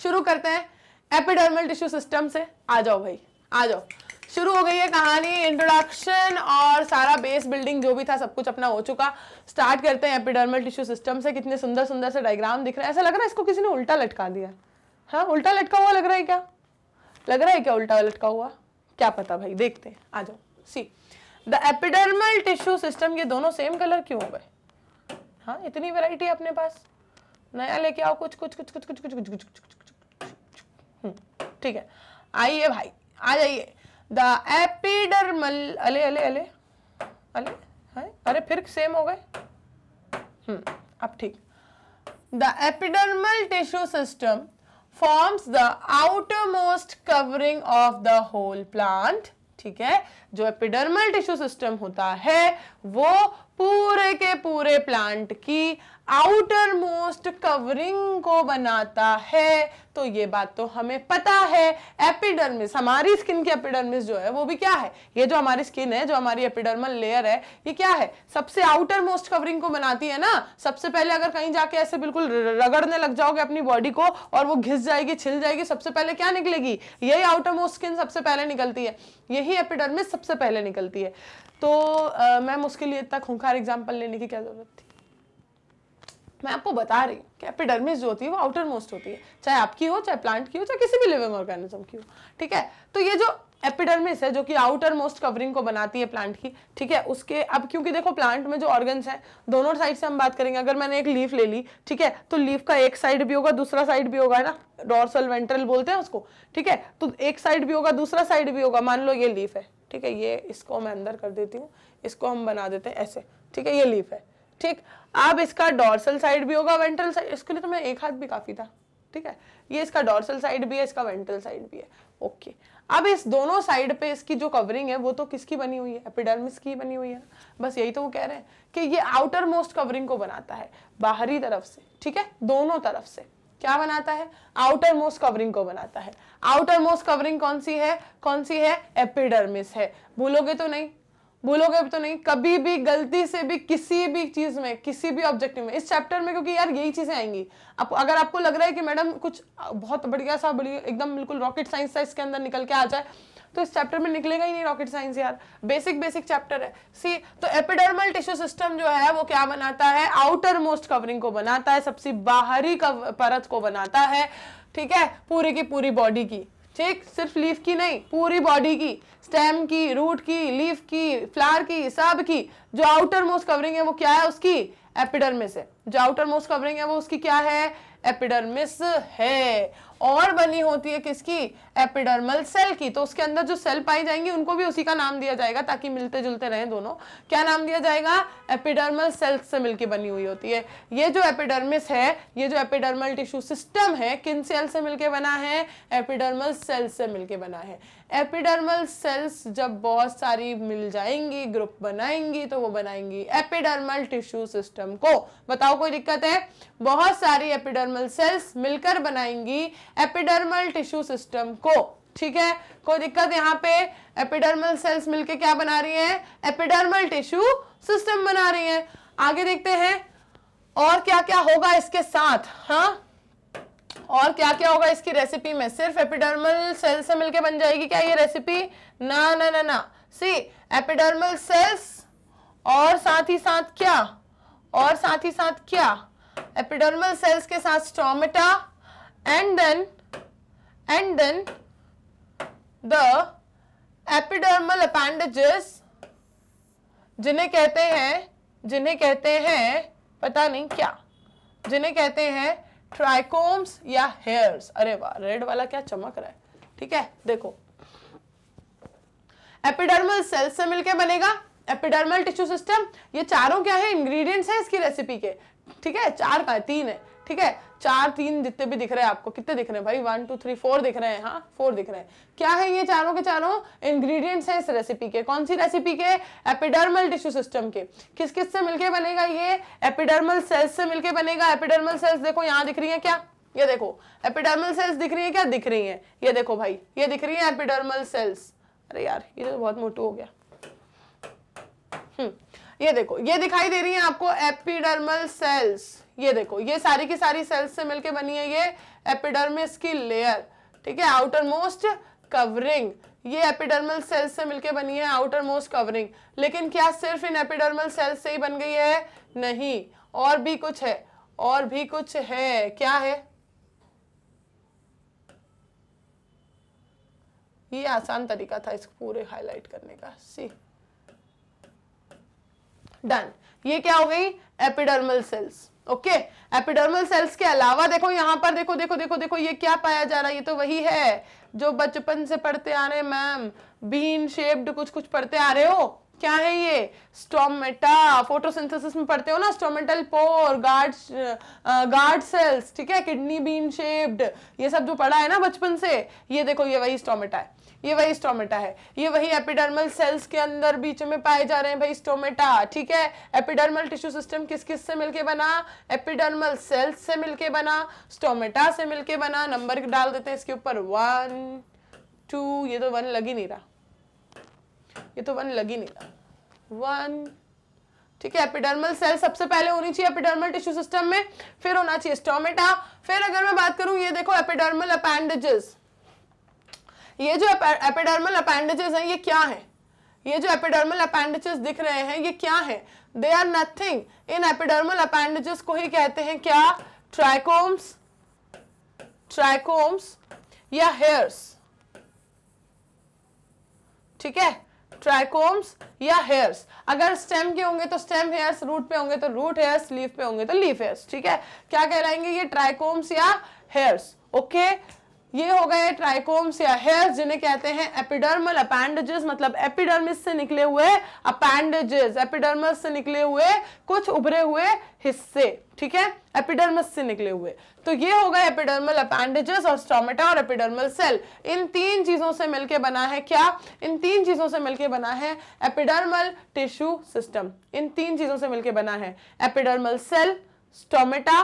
शुरू करते हैं एपिडर्मल टिश्यू सिस्टम से आ जाओ भाई आ जाओ शुरू हो गई है कहानी इंट्रोडक्शन और सारा बेस बिल्डिंग जो भी था सब कुछ अपना हो चुका स्टार्ट करते हैं एपिडर्मल टिश्यू सिस्टम से कितने सुंदर सुंदर से डायग्राम दिख रहा है ऐसा लग रहा है इसको किसी ने उल्टा लटका दिया हाँ उल्टा लटका हुआ लग रहा है क्या लग रहा है क्या उल्टा लटका हुआ क्या पता भाई देखते हैं आ जाओ see the epidermal tissue system ये दोनों सेम कलर क्यों हो गए हाँ इतनी वेराइटी अपने पास नया लेके आओ कुछ कुछ कुछ कुछ कुछ कुछ कुछ कुछ कुछ ठीक है आइए भाई आ जाइए द एपिडर्मल अले अले अले अले है अरे फिर सेम हो गए अब ठीक the epidermal tissue system forms the outermost covering of the whole plant ठीक है जो एपिडर्मल टिश्यू सिस्टम होता है वो पूरे के पूरे प्लांट की आउटर मोस्ट कवरिंग को बनाता है तो ये बात तो हमें पता है एपिडर्मिस हमारी स्किन की एपिडर्मिस जो है वो भी क्या है ये जो हमारी स्किन है जो हमारी एपिडर्मल लेयर है ये क्या है सबसे आउटर मोस्ट कवरिंग को बनाती है ना सबसे पहले अगर कहीं जाके ऐसे बिल्कुल रगड़ने लग जाओगे अपनी बॉडी को और वो घिस जाएगी छिल जाएगी सबसे पहले क्या निकलेगी यही आउटर मोस्ट स्किन सबसे पहले निकलती है यही एपिडर्मिस सबसे पहले निकलती है तो मैम उसके लिए इतना खूंखार एग्जाम्पल लेने की क्या ज़रूरत थी मैं आपको बता रही हूँ कि एपिडर्मिस जो होती है वो आउटर मोस्ट होती है चाहे आपकी हो चाहे प्लांट की हो चाहे किसी भी लिविंग ऑर्गेनिज्म की हो ठीक है तो ये जो एपिडर्मिस है जो कि आउटर मोस्ट कवरिंग को बनाती है प्लांट की ठीक है उसके अब क्योंकि देखो प्लांट में जो ऑर्गन्स हैं दोनों साइड से हम बात करेंगे अगर मैंने एक लीफ ले ली ठीक है तो लीफ का एक साइड भी होगा दूसरा साइड भी होगा है ना डॉर्सल वेंट्रल बोलते हैं उसको ठीक है तो एक साइड भी होगा दूसरा साइड भी होगा मान लो ये लीफ है ठीक है ये इसको मैं अंदर कर देती हूँ इसको हम बना देते हैं ऐसे ठीक है ये लीफ है ठीक अब इसका डॉर्सल साइड भी होगा वेंट्रल साइड इसके लिए तो मैं एक हाथ भी काफ़ी था ठीक है ये इसका डॉर्सल साइड भी है इसका वेंट्रल साइड भी है ओके अब इस दोनों साइड पे इसकी जो कवरिंग है वो तो किसकी बनी हुई है एपिडर्मिस की बनी हुई है बस यही तो वो कह रहे हैं कि ये आउटर मोस्ट कवरिंग को बनाता है बाहरी तरफ से ठीक है दोनों तरफ से क्या बनाता है आउटर मोस्ट कवरिंग को बनाता है आउटर मोस्ट कवरिंग कौन सी है कौन सी है एपिडर्मिस है भूलोगे तो नहीं भूलोगे तो नहीं कभी भी गलती से भी किसी भी चीज़ में किसी भी ऑब्जेक्टिव में इस चैप्टर में क्योंकि यार यही चीज़ें आएंगी अब अगर आपको लग रहा है कि मैडम कुछ बहुत बढ़िया सा बढ़िया एकदम बिल्कुल रॉकेट साइंस था इसके अंदर निकल के आ जाए तो इस चैप्टर में निकलेगा ही नहीं रॉकेट साइंस यार बेसिक बेसिक चैप्टर है सी तो एपिडर्मल टिश्यू सिस्टम जो है वो क्या बनाता है आउटर मोस्ट कवरिंग को बनाता है सबसे बाहरी परत को बनाता है ठीक है पूरी की पूरी बॉडी की ठीक सिर्फ लीफ की नहीं पूरी बॉडी की स्टेम की रूट की लीफ की फ्लावर की सब की जो आउटर मोस्ट कवरिंग है वो क्या है उसकी एपिडर्मिस है जो आउटर मोस्ट कवरिंग है वो उसकी क्या है एपिडर्मिस है और बनी होती है किसकी एपिडर्मल सेल की तो उसके अंदर जो सेल पाई जाएंगी उनको भी उसी का नाम दिया जाएगा ताकि मिलते जुलते रहें दोनों क्या नाम दिया जाएगा एपिडर्मल सेल से मिलकर बनी हुई होती है ये जो एपिडर्मिस है ये जो एपिडर्मल टिश्यू सिस्टम है किन सेल से मिलकर बना है एपिडर्मल सेल से मिलकर बना है एपिडर्मल सेल्स जब बहुत सारी मिल जाएंगी ग्रुप बनाएंगी तो वो बनाएंगी एपिडर्मल टिश्यू सिस्टम को बताओ कोई दिक्कत है बहुत सारी एपिडर्मल सेल्स मिलकर बनाएंगी एपिडर्मल टिश्यू सिस्टम को ठीक है कोई दिक्कत यहाँ पे एपिडर्मल सेल्स मिलके क्या बना रही है एपिडर्मल टिश्यू सिस्टम बना रही है आगे देखते हैं और क्या क्या होगा इसके साथ हाँ और क्या क्या होगा इसकी रेसिपी में सिर्फ एपिडर्मल सेल्स से मिलके बन जाएगी क्या ये रेसिपी ना ना ना ना सी एपिडर्मल सेल्स और साथ ही साथ क्या और साथ ही साथ क्या एपिडर्मल सेल्स के साथ stomata and then and then the epidermal appendages जिन्हें कहते हैं जिन्हें कहते हैं पता नहीं क्या जिन्हें कहते हैं ट्राइकोम्स या हेयर्स अरे वाह रेड वाला क्या चमक रहा है ठीक है देखो एपिडर्मल सेल्स से मिलके बनेगा एपिडर्मल टिश्यू सिस्टम ये चारों क्या है इंग्रेडिएंट्स हैं इसकी रेसिपी के ठीक है चार का तीन है ठीक है चार तीन जितने भी दिख रहे हैं आपको कितने दिख रहे हैं भाई वन टू थ्री फोर दिख रहे हैं हाँ फोर दिख रहे हैं क्या है ये चारों के चारों इंग्रेडिएंट्स हैं इस रेसिपी के कौन सी रेसिपी के एपिडर्मल टिश्यू सिस्टम के किस किस से मिलके बनेगा ये एपिडर्मल सेल्स से मिलके बनेगा एपिडर्मल सेल्स देखो यहाँ दिख रही है क्या ये देखो एपिडर्मल सेल्स दिख रही है क्या दिख रही है ये देखो भाई ये दिख रही है एपिडर्मल सेल्स अरे यार ये तो बहुत मोटू हो गया हम्म ये देखो ये दिखाई दे रही है आपको एपिडर्मल सेल्स ये देखो ये सारी की सारी सेल्स से मिलके बनी है ये एपिडर्मिस की लेयर ठीक है आउटर मोस्ट कवरिंग ये एपिडर्मल सेल्स से मिलके बनी है आउटर मोस्ट कवरिंग लेकिन क्या सिर्फ इन एपिडर्मल सेल्स से ही बन गई है नहीं और भी कुछ है और भी कुछ है क्या है ये आसान तरीका था इसको पूरे हाईलाइट करने का सी डन ये क्या हो गई epidermal cells okay epidermal cells के अलावा देखो यहाँ पर देखो देखो देखो देखो ये क्या पाया जा रहा है ये तो वही है जो बचपन से पढ़ते आ रहे मैम बीन शेप्ड कुछ कुछ पढ़ते आ रहे हो क्या है ये स्टोमेटा फोटोसिंथेसिस में पढ़ते हो ना stomatal pore guard guard cells ठीक है किडनी बीन शेप्ड ये सब जो पढ़ा है ना बचपन से ये देखो ये वही स्टोमेटा है ये वही स्टोमेटा है ये वही एपिडर्मल सेल्स के अंदर बीच में पाए जा रहे हैं भाई स्टोमेटा ठीक है एपिडर्मल टिश्यू सिस्टम किस किस से मिलके बना एपिडर्मल सेल्स से मिलके बना स्टोमेटा से मिलके बना नंबर डाल देते हैं इसके ऊपर वन टू ये तो वन लग ही नहीं रहा ये तो वन लगी नहीं रहा वन ठीक है एपिडर्मल सेल सबसे पहले होनी चाहिए एपिडर्मल टिश्यू सिस्टम में फिर होना चाहिए स्टोमेटा फिर अगर मैं बात करूं ये देखो एपिडर्मल अपेंडेजेस ये जो एपिडर्मल अपेंडेजेस हैं ये क्या है ये जो एपिडर्मल अपेंडेजेस दिख रहे हैं ये क्या है they are nothing in epidermal appendages को ही कहते हैं क्या ट्राइकोम्स ट्राइकोम्स या हेयर्स ठीक है ट्राइकोम्स या हेयर्स अगर स्टेम के होंगे तो स्टेम हेयर्स रूट पे होंगे तो रूट हेयर्स लीफ पे होंगे तो लीफ हेयर्स ठीक है क्या कहलाएंगे ये ट्राइकोम्स या हेयर्स ओके ये हो गए ट्राइकोम्स या हेयर्स जिन्हें कहते हैं एपिडर्मल अपेंडेजेस मतलब एपिडर्मिस से निकले हुए अपेंडेजेस एपिडर्मस से निकले हुए कुछ उभरे हुए हिस्से ठीक है एपिडर्मस से निकले हुए तो ये हो गए एपिडर्मल अपेंडेजेस और स्टोमेटा और एपिडर्मल सेल इन तीन चीज़ों से मिलके बना है क्या इन तीन चीज़ों से मिलके बना है एपिडर्मल टिश्यू सिस्टम इन तीन चीज़ों से मिलके बना है एपिडर्मल सेल स्टोमेटा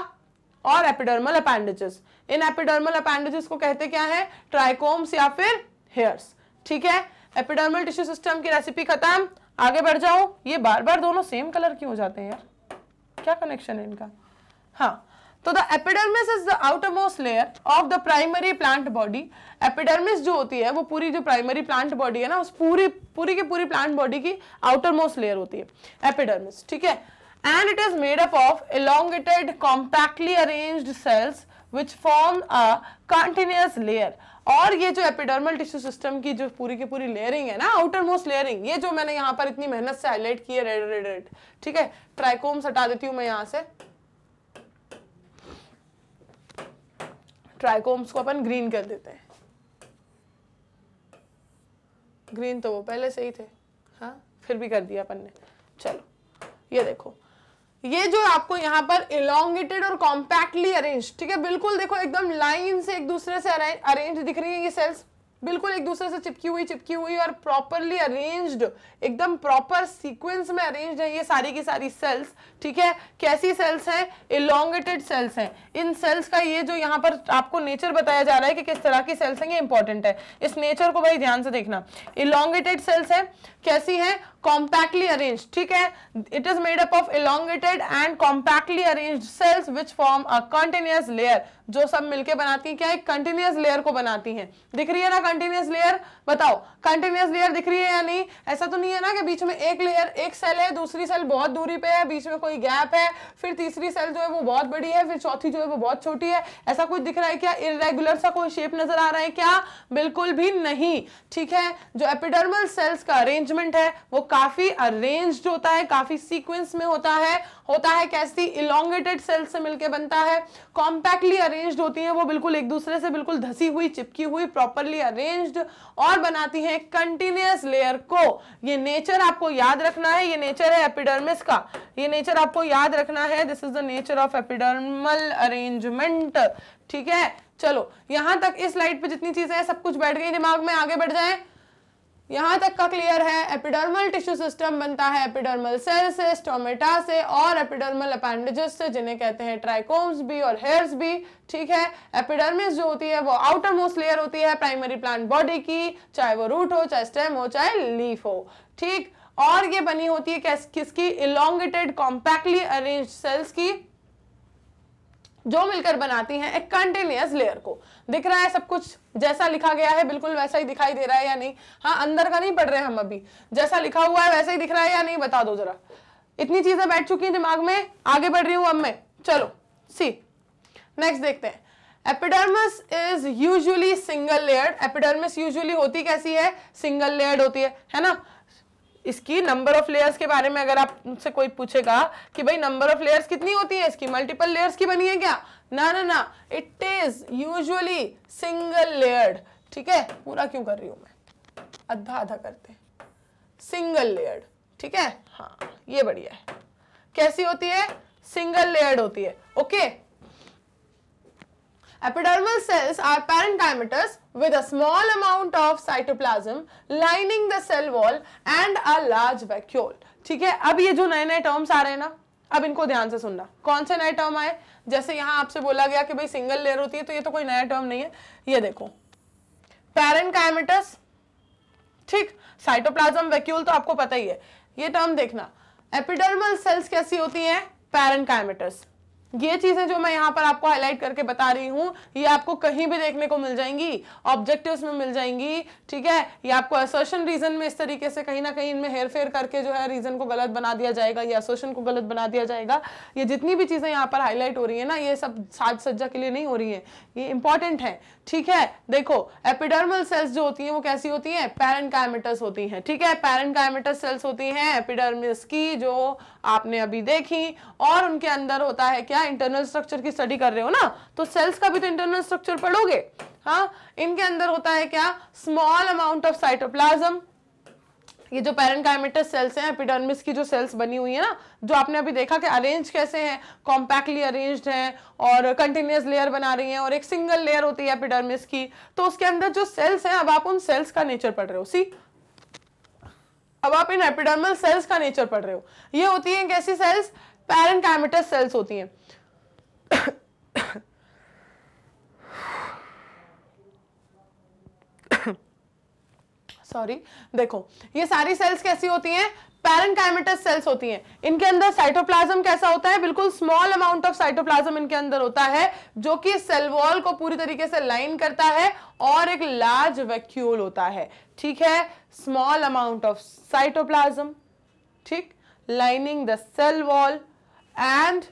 और एपिडर्मल अपेंडेजेस इन एपिडर्मल अपेंडेजेस को कहते क्या है ट्राइकोम्स या फिर हेयर्स ठीक है एपिडर्मल टिश्यू सिस्टम की रेसिपी खत्म आगे बढ़ जाओ ये बार बार दोनों सेम कलर क्यों हो जाते हैं यार क्या कनेक्शन है इनका हाँ तो the epidermis is the outermost layer of the primary plant body epidermis जो होती है वो पूरी जो प्राइमरी प्लांट बॉडी है ना उस पूरी पूरी की पूरी प्लांट बॉडी की आउटरमोस्ट लेयर होती है एपिडर्मिस ठीक है and it is made up of elongated compactly arranged cells which form a continuous layer और ये जो एपिडर्मल टिश्यू सिस्टम की जो पूरी की पूरी लेयरिंग है ना आउटर मोस्ट लेयरिंग ये जो मैंने यहाँ पर इतनी मेहनत से हाईलाइट की है रेड रेड रेड ठीक है ट्राइकोम हटा देती हूँ मैं यहाँ से ट्राइकोम्स को अपन ग्रीन कर देते हैं ग्रीन तो वो पहले से ही थे हाँ फिर भी कर दिया अपन ने चलो ये देखो ये जो आपको यहाँ पर इलांगेटेड और कॉम्पैक्टली अरेंज ठीक है बिल्कुल देखो एकदम लाइन से एक दूसरे से अरेंज दिख रही है ये सेल्स बिल्कुल एक दूसरे से चिपकी हुई चिपकी हुई और प्रॉपरली अरेंज्ड एकदम प्रॉपर सीक्वेंस में अरेंज है ये सारी की सारी सेल्स ठीक है कैसी सेल्स हैं इलोंगेटेड सेल्स हैं इन सेल्स का ये जो यहाँ पर आपको नेचर बताया जा रहा है कि किस तरह की सेल्स हैं ये इंपॉर्टेंट है इस नेचर को भाई ध्यान से देखना इलांगेटेड सेल्स हैं कैसी हैं कॉम्पैक्टली अरेन्ज ठीक है it is made up of elongated and compactly arrange cells which form a continuous layer जो सब मिलके बनाती हैं क्या एक कंटिन्यूस लेयर को बनाती हैं दिख रही है ना कंटिन्यूस लेयर बताओ कंटिन्यूस लेयर दिख रही है या नहीं ऐसा तो नहीं है ना कि बीच में एक लेयर एक सेल है दूसरी सेल बहुत दूरी पे है बीच में कोई गैप है फिर तीसरी सेल जो है वो बहुत बड़ी है फिर चौथी जो है वो बहुत छोटी है ऐसा कुछ दिख रहा है क्या इरेगुलर सा कोई शेप नजर आ रहा है क्या बिल्कुल भी नहीं ठीक है जो एपिडर्मल सेल्स का अरेंजमेंट है वो काफी अरेंज्ड होता है काफी सीक्वेंस में होता है होता है कैसी इलांगेटेड सेल्स से मिलके बनता है कॉम्पैक्टली अरेंज्ड होती हैं वो बिल्कुल एक दूसरे से बिल्कुल धसी हुई चिपकी हुई प्रॉपरली अरेंज्ड और बनाती हैं कंटिन्यूस लेयर को ये नेचर आपको याद रखना है ये नेचर है एपिडर्मिस का ये नेचर आपको याद रखना है this is the nature of epidermal arrangement ठीक है चलो यहां तक इस स्लाइड पे जितनी चीजें हैं सब कुछ बैठ गई दिमाग में आगे बढ़ जाए यहाँ तक का क्लियर है एपिडर्मल टिश्यू सिस्टम बनता है एपिडर्मल सेल से स्टोमेटा से और एपिडर्मल अपेंडेजेस से जिन्हें कहते हैं ट्राइकोम्स भी और हेयर्स भी ठीक है एपिडर्मिस जो होती है वो आउटर मोस्ट लेयर होती है प्राइमरी प्लांट बॉडी की चाहे वो रूट हो चाहे स्टेम हो चाहे लीफ हो ठीक और ये बनी होती है किसकी इलोंगेटेड कॉम्पैक्टली अरेन्ज सेल्स की जो मिलकर बनाती हैं एक कंटिन्यूस लेयर को दिख रहा है सब कुछ जैसा लिखा गया है बिल्कुल वैसा ही दिखाई दे रहा है या नहीं हाँ अंदर का नहीं पढ़ रहे हम अभी जैसा लिखा हुआ है वैसा ही दिख रहा है या नहीं बता दो जरा इतनी चीजें बैठ चुकी हैं दिमाग में आगे बढ़ रही हूं अब मैं चलो सी नेक्स्ट देखते हैं epidermis is usually single layered epidermis usually होती कैसी है सिंगल लेयर्ड होती है है ना इसकी नंबर ऑफ लेयर्स के बारे में अगर आप कोई पूछेगा कि भाई नंबर ऑफ लेयर्स कितनी होती है इसकी मल्टीपल लेयर्स की बनी है क्या ना ना ना it is usually single layered ठीक है पूरा क्यों कर रही हूं मैं आधा आधा करते सिंगल लेयर्ड ठीक है हाँ ये बढ़िया है कैसी होती है सिंगल लेयर्ड होती है okay Epidermal cells are parenchymatous with a small amount of cytoplasm lining the cell wall and a large vacuole. ठीक है अब ये जो नए नए टर्म्स आ रहे हैं ना अब इनको ध्यान से सुनना कौन से नए टर्म आए जैसे यहां आपसे बोला गया कि भाई सिंगल लेयर होती है तो ये तो कोई नया टर्म नहीं है ये देखो पैरेंकाइमेटस ठीक साइटोप्लाज्म वैक्यूल तो आपको पता ही है ये टर्म देखना एपिडर्मल सेल्स कैसी होती हैं पैरेंकाइमेटस ये चीज़ें जो मैं यहाँ पर आपको हाईलाइट करके बता रही हूँ ये आपको कहीं भी देखने को मिल जाएंगी ऑब्जेक्टिव्स में मिल जाएंगी ठीक है ये आपको एसोशन रीजन में इस तरीके से कहीं ना कहीं इनमें हेर फेर करके जो है रीजन को गलत बना दिया जाएगा या एसोशन को गलत बना दिया जाएगा ये जितनी भी चीज़ें यहाँ पर हाईलाइट हो रही है ना ये सब साज सज्जा के लिए नहीं हो रही है ये इंपॉर्टेंट है ठीक है देखो एपिडर्मल सेल्स जो होती है वो कैसी होती है पैरेंट कायमेटस होती है ठीक है पैरेंट कायमेटस सेल्स होती है एपिडर्मिस की जो आपने अभी देखी और उनके अंदर होता है क्या इंटरनल स्ट्रक्चर की स्टडी कर रहे हो ना तो सेल्स का भी तो इंटरनल स्ट्रक्चर पढ़ोगे हाँ इनके अंदर होता है क्या स्मॉल अमाउंट ऑफ साइटोप्लाज्म ये जो पैरेंकाइमेटस सेल्स हैं एपिडर्मिस की जो सेल्स बनी हुई है ना जो आपने अभी देखा कि अरेंज कैसे हैं कॉम्पैक्टली अरेंज्ड हैं और कंटिन्यूस लेयर बना रही हैं और एक सिंगल लेयर होती है एपिडर्मिस की तो उसके अंदर जो सेल्स हैं अब आप उन सेल्स का नेचर पढ़ रहे हो सी अब आप इन एपिडर्मल सेल्स का नेचर पढ़ रहे हो ये होती हैं कैसी सेल्स पैरेंकाइमेटस सेल्स होती हैं सॉरी देखो ये सारी सेल्स कैसी होती हैं पैरेंकाइमेटस सेल्स होती हैं इनके अंदर साइटोप्लाज्म कैसा होता है बिल्कुल स्मॉल अमाउंट ऑफ साइटोप्लाज्म इनके अंदर होता है जो कि सेल वॉल को पूरी तरीके से लाइन करता है और एक लार्ज वैक्यूल होता है ठीक है स्मॉल अमाउंट ऑफ साइटोप्लाज्म ठीक lining the cell wall and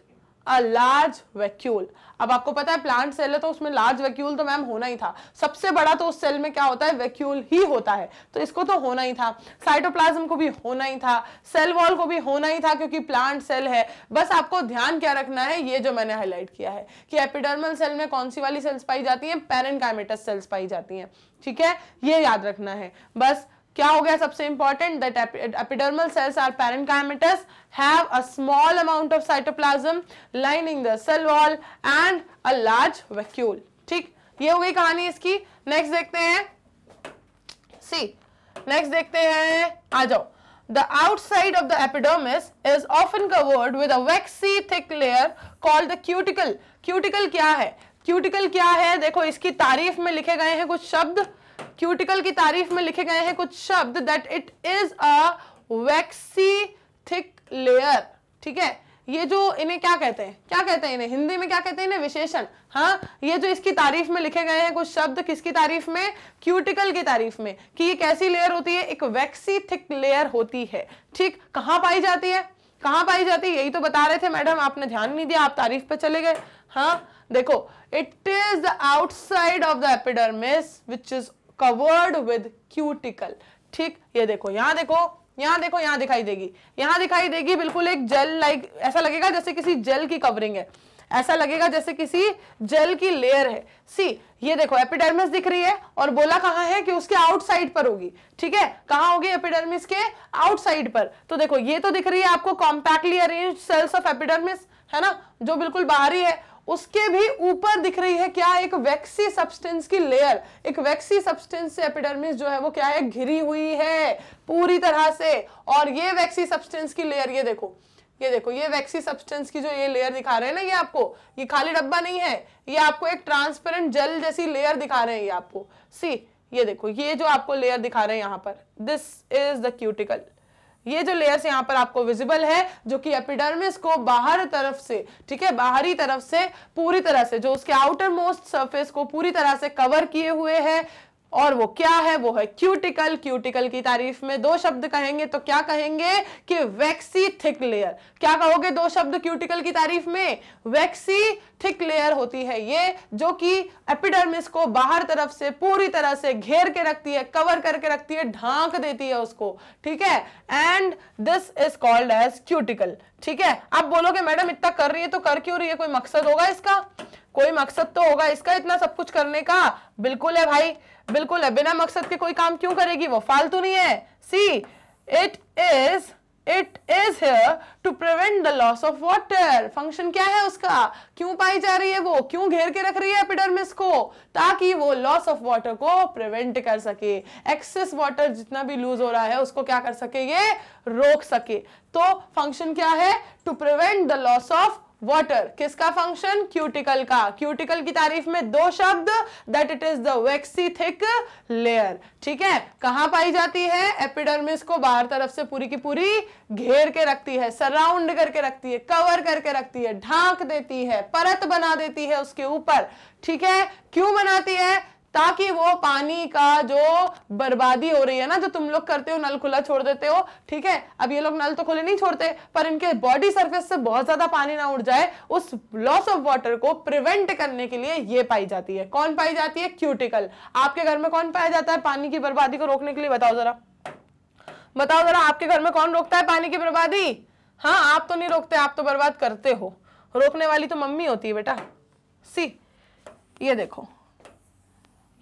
a large vacuole अब आपको पता है प्लांट सेल है तो उसमें लार्ज वैक्यूल तो मैम होना ही था सबसे बड़ा तो उस सेल में क्या होता है वैक्यूल ही होता है तो इसको तो होना ही था साइटोप्लाज्म को भी होना ही था सेल वॉल को भी होना ही था क्योंकि प्लांट सेल है बस आपको ध्यान क्या रखना है ये जो मैंने हाईलाइट किया है कि एपिडर्मल सेल में कौन सी वाली सेल्स पाई जाती है पेरेंट सेल्स पाई जाती है ठीक है ये याद रखना है बस क्या हो गया सबसे important that epidermal cells are parenchymatous have a small amount of cytoplasm lining the cell wall and a large vacuole ठीक ये हो गई कहानी इसकी नेक्स्ट देखते हैं सी नेक्स्ट देखते हैं आ जाओ the outside of the epidermis is often covered with a waxy thick layer called the cuticle cuticle क्या है क्यूटिकल क्या है देखो इसकी तारीफ में लिखे गए हैं कुछ शब्द क्यूटिकल की तारीफ में लिखे गए हैं कुछ शब्द that it is a waxy thick layer ठीक है ये जो इन्हें क्या कहते हैं क्या कहते हैं इन्हें हिंदी में क्या कहते हैं इन्हें विशेषण हाँ ये जो इसकी तारीफ में लिखे गए हैं कुछ शब्द किसकी तारीफ में क्यूटिकल की तारीफ में कि ये कैसी लेयर होती है एक वैक्सी थिक लेयर होती है ठीक कहाँ पाई जाती है कहाँ पाई जाती है यही तो बता रहे थे मैडम आपने ध्यान नहीं दिया आप तारीफ पे चले गए हाँ देखो it is the outside of the epidermis which is covered with cuticle ठीक ये देखो यहां देखो यहां देखो यहां दिखाई देगी यहां दिखाई देगी बिल्कुल एक जेल लाइक ऐसा लगेगा जैसे किसी जेल की कवरिंग है ऐसा लगेगा जैसे किसी जेल की लेयर है सी ये देखो एपिडर्मिस दिख रही है और बोला कहा है कि उसके आउटसाइड पर होगी ठीक है कहा होगी एपिडर्मिस के आउटसाइड पर तो देखो ये तो दिख रही है आपको compactly arrange cells of epidermis है ना जो बिल्कुल बाहरी है उसके भी ऊपर दिख रही है क्या एक वैक्सी सब्सटेंस की लेयर एक वैक्सी सब्सटेंस से एपिडर्मिस जो है वो क्या है घिरी हुई है पूरी तरह से और ये वैक्सी सब्सटेंस की लेयर ये देखो ये देखो ये वैक्सी सब्सटेंस की जो ये लेयर दिखा रहे हैं ना ये आपको ये खाली डब्बा नहीं है ये आपको एक ट्रांसपेरेंट जेल जैसी लेयर दिखा रहे हैं ये आपको सी ये देखो ये जो आपको लेयर दिखा रहे हैं यहाँ पर दिस इज द क्यूटिकल ये जो लेयर्स यहाँ पर आपको विजिबल है जो कि एपिडर्मिस को बाहर तरफ से ठीक है बाहरी तरफ से पूरी तरह से जो उसके आउटर मोस्ट सर्फेस को पूरी तरह से कवर किए हुए है और वो क्या है वो है क्यूटिकल क्यूटिकल की तारीफ में दो शब्द कहेंगे तो क्या कहेंगे कि वैक्सी थिक लेयर क्या कहोगे दो शब्द क्यूटिकल की तारीफ में वैक्सी थिक लेयर होती है ये जो कि एपिडर्मिस को बाहर तरफ से पूरी तरह से घेर के रखती है कवर करके रखती है ढांक देती है उसको ठीक है and this is called as cuticle ठीक है आप बोलोगे मैडम इतना कर रही है तो कर क्यों रही है कोई मकसद होगा इसका कोई मकसद तो होगा इसका इतना सब कुछ करने का बिल्कुल है भाई बिल्कुल है बिना मकसद के कोई काम क्यों करेगी वो फालतू नहीं है see it is it is to prevent the loss of water function क्या है उसका क्यों पाई जा रही है वो क्यों घेर के रख रही है एपिडर्मिस को ताकि वो लॉस ऑफ वाटर को प्रिवेंट कर सके एक्सेस वाटर जितना भी लूज हो रहा है उसको क्या कर सके ये रोक सके तो फंक्शन क्या है to prevent the loss of water किसका फंक्शन क्यूटिकल का क्यूटिकल की तारीफ में दो शब्द that it is the waxy thick layer ठीक है कहां पाई जाती है एपिडर्मिस को बाहर तरफ से पूरी की पूरी घेर के रखती है सराउंड करके रखती है कवर करके रखती है ढांक देती है परत बना देती है उसके ऊपर ठीक है क्यों बनाती है ताकि वो पानी का जो बर्बादी हो रही है ना जो तुम लोग करते हो नल खुला छोड़ देते हो ठीक है अब ये लोग नल तो खुले नहीं छोड़ते पर इनके बॉडी सरफेस से बहुत ज्यादा पानी ना उड़ जाए उस लॉस ऑफ वाटर को प्रिवेंट करने के लिए ये पाई जाती है कौन पाई जाती है क्यूटिकल आपके घर में कौन पाया जाता है पानी की बर्बादी को रोकने के लिए बताओ जरा बताओ जरा आपके घर में कौन रोकता है पानी की बर्बादी हाँ आप तो नहीं रोकते आप तो बर्बाद करते हो रोकने वाली तो मम्मी होती है बेटा सी ये देखो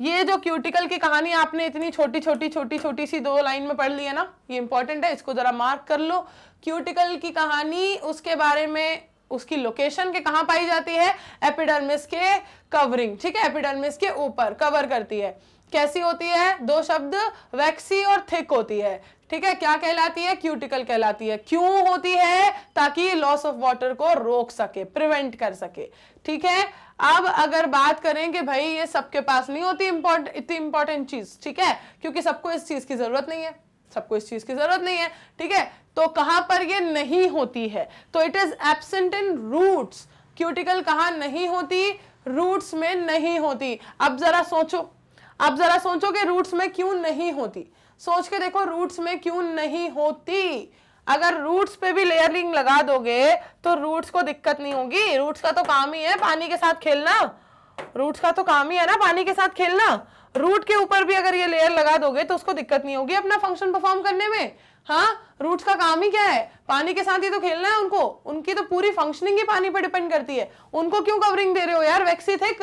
ये जो क्यूटिकल की कहानी आपने इतनी छोटी छोटी छोटी छोटी सी दो लाइन में पढ़ ली है ना ये इंपॉर्टेंट है इसको ज़रा मार्क कर लो क्यूटिकल की कहानी उसके बारे में उसकी लोकेशन के कहाँ पाई जाती है एपिडर्मिस के कवरिंग ठीक है एपिडर्मिस के ऊपर कवर करती है कैसी होती है दो शब्द वैक्सी और थिक होती है ठीक है क्या कहलाती है क्यूटिकल कहलाती है क्यों होती है ताकि लॉस ऑफ वाटर को रोक सके प्रिवेंट कर सके ठीक है अब अगर बात करें कि भाई ये सबके पास नहीं होती इंपॉर्ट इतनी इंपॉर्टेंट चीज ठीक है क्योंकि सबको इस चीज की जरूरत नहीं है सबको इस चीज की जरूरत नहीं है ठीक है तो कहां पर ये नहीं होती है तो it is absent in roots cuticle कहां नहीं होती रूट्स में नहीं होती अब जरा सोचो अब जरा सोचो कि रूट्स में क्यों नहीं होती सोच के देखो रूट्स में क्यों नहीं होती अगर रूट्स पे भी लेयर रिंग लगा दोगे तो रूट्स को दिक्कत नहीं होगी रूट्स का तो काम ही है पानी के साथ खेलना रूट्स का तो काम ही है ना पानी के साथ खेलना रूट के ऊपर भी अगर ये लेयर लगा दोगे तो उसको दिक्कत नहीं होगी अपना फंक्शन परफॉर्म करने में हाँ रूट्स का काम ही क्या है पानी के साथ ही तो खेलना है उनको उनकी तो पूरी फंक्शनिंग ही पानी पर डिपेंड करती है उनको क्यों कवरिंग दे रहे हो यार वैक्सी थिक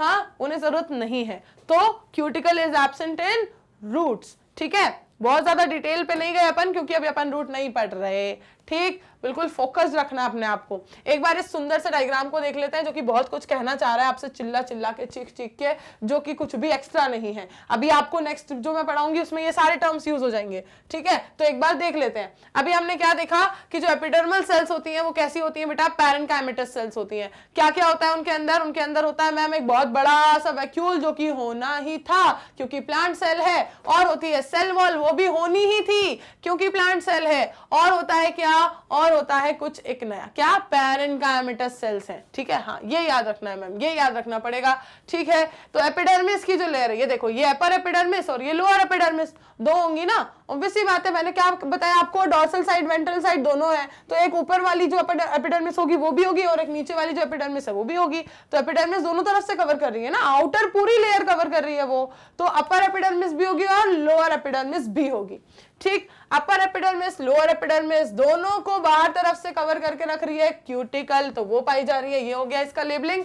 हाँ उन्हें जरूरत नहीं है तो cuticle is absent in roots ठीक है बहुत ज्यादा डिटेल पे नहीं गए अपन क्योंकि अभी अपन रूट नहीं पढ़ रहे ठीक बिल्कुल फोकस रखना अपने आप को एक बार इस सुंदर से डायग्राम को देख लेते हैं जो कि बहुत कुछ कहना चाह रहा है आपसे चिल्ला चिल्ला के चीख चीख के जो कि कुछ भी एक्स्ट्रा नहीं है अभी आपको नेक्स्ट जो मैं पढ़ाऊंगी उसमें ये सारे टर्म्स यूज हो जाएंगे ठीक है तो एक बार देख लेते हैं अभी हमने क्या देखा कि जो एपिडर्मल सेल्स होती है वो कैसी होती है बेटा पैरन सेल्स होती है क्या क्या होता है उनके अंदर उनके अंदर होता है मैम एक बहुत बड़ा सा वैक्यूल जो कि होना ही था क्योंकि प्लांट सेल है और होती है सेल वॉल वो भी होनी ही थी क्योंकि प्लांट सेल है और होता है क्या नया और होता है कुछ एक नया क्या पैरेंकाइमेटस सेल्स हैं ठीक है हाँ ये याद रखना है मैम ये याद रखना पड़ेगा ठीक है तो एपिडर्मिस की जो लेयर है ये देखो ये अपर एपिडर्मिस और ये लोअर एपिडर्मिस दो होंगी ना ऑब्वियसली बात है मैंने क्या बताया आपको डॉर्सल साइड वेंट्रल साइड दोनों है तो एक ऊपर वाली जो एपिडर्मिस होगी वो भी होगी और एक नीचे वाली जो एपिडर्मिस है वो भी होगी तो एपिडर्मिस दोनों तरफ से कवर कर रही है ना आउटर पूरी लेयर कवर कर रही है वो तो अपर एपिडर्मिस भी होगी और लोअर एपिडर्मिस भी होगी ठीक अपर एपिडर्मिस लोअर एपिडर्मिस दोनों को बाहर तरफ से कवर करके रख रही है क्यूटिकल तो वो पाई जा रही है ये हो गया इसका लेबलिंग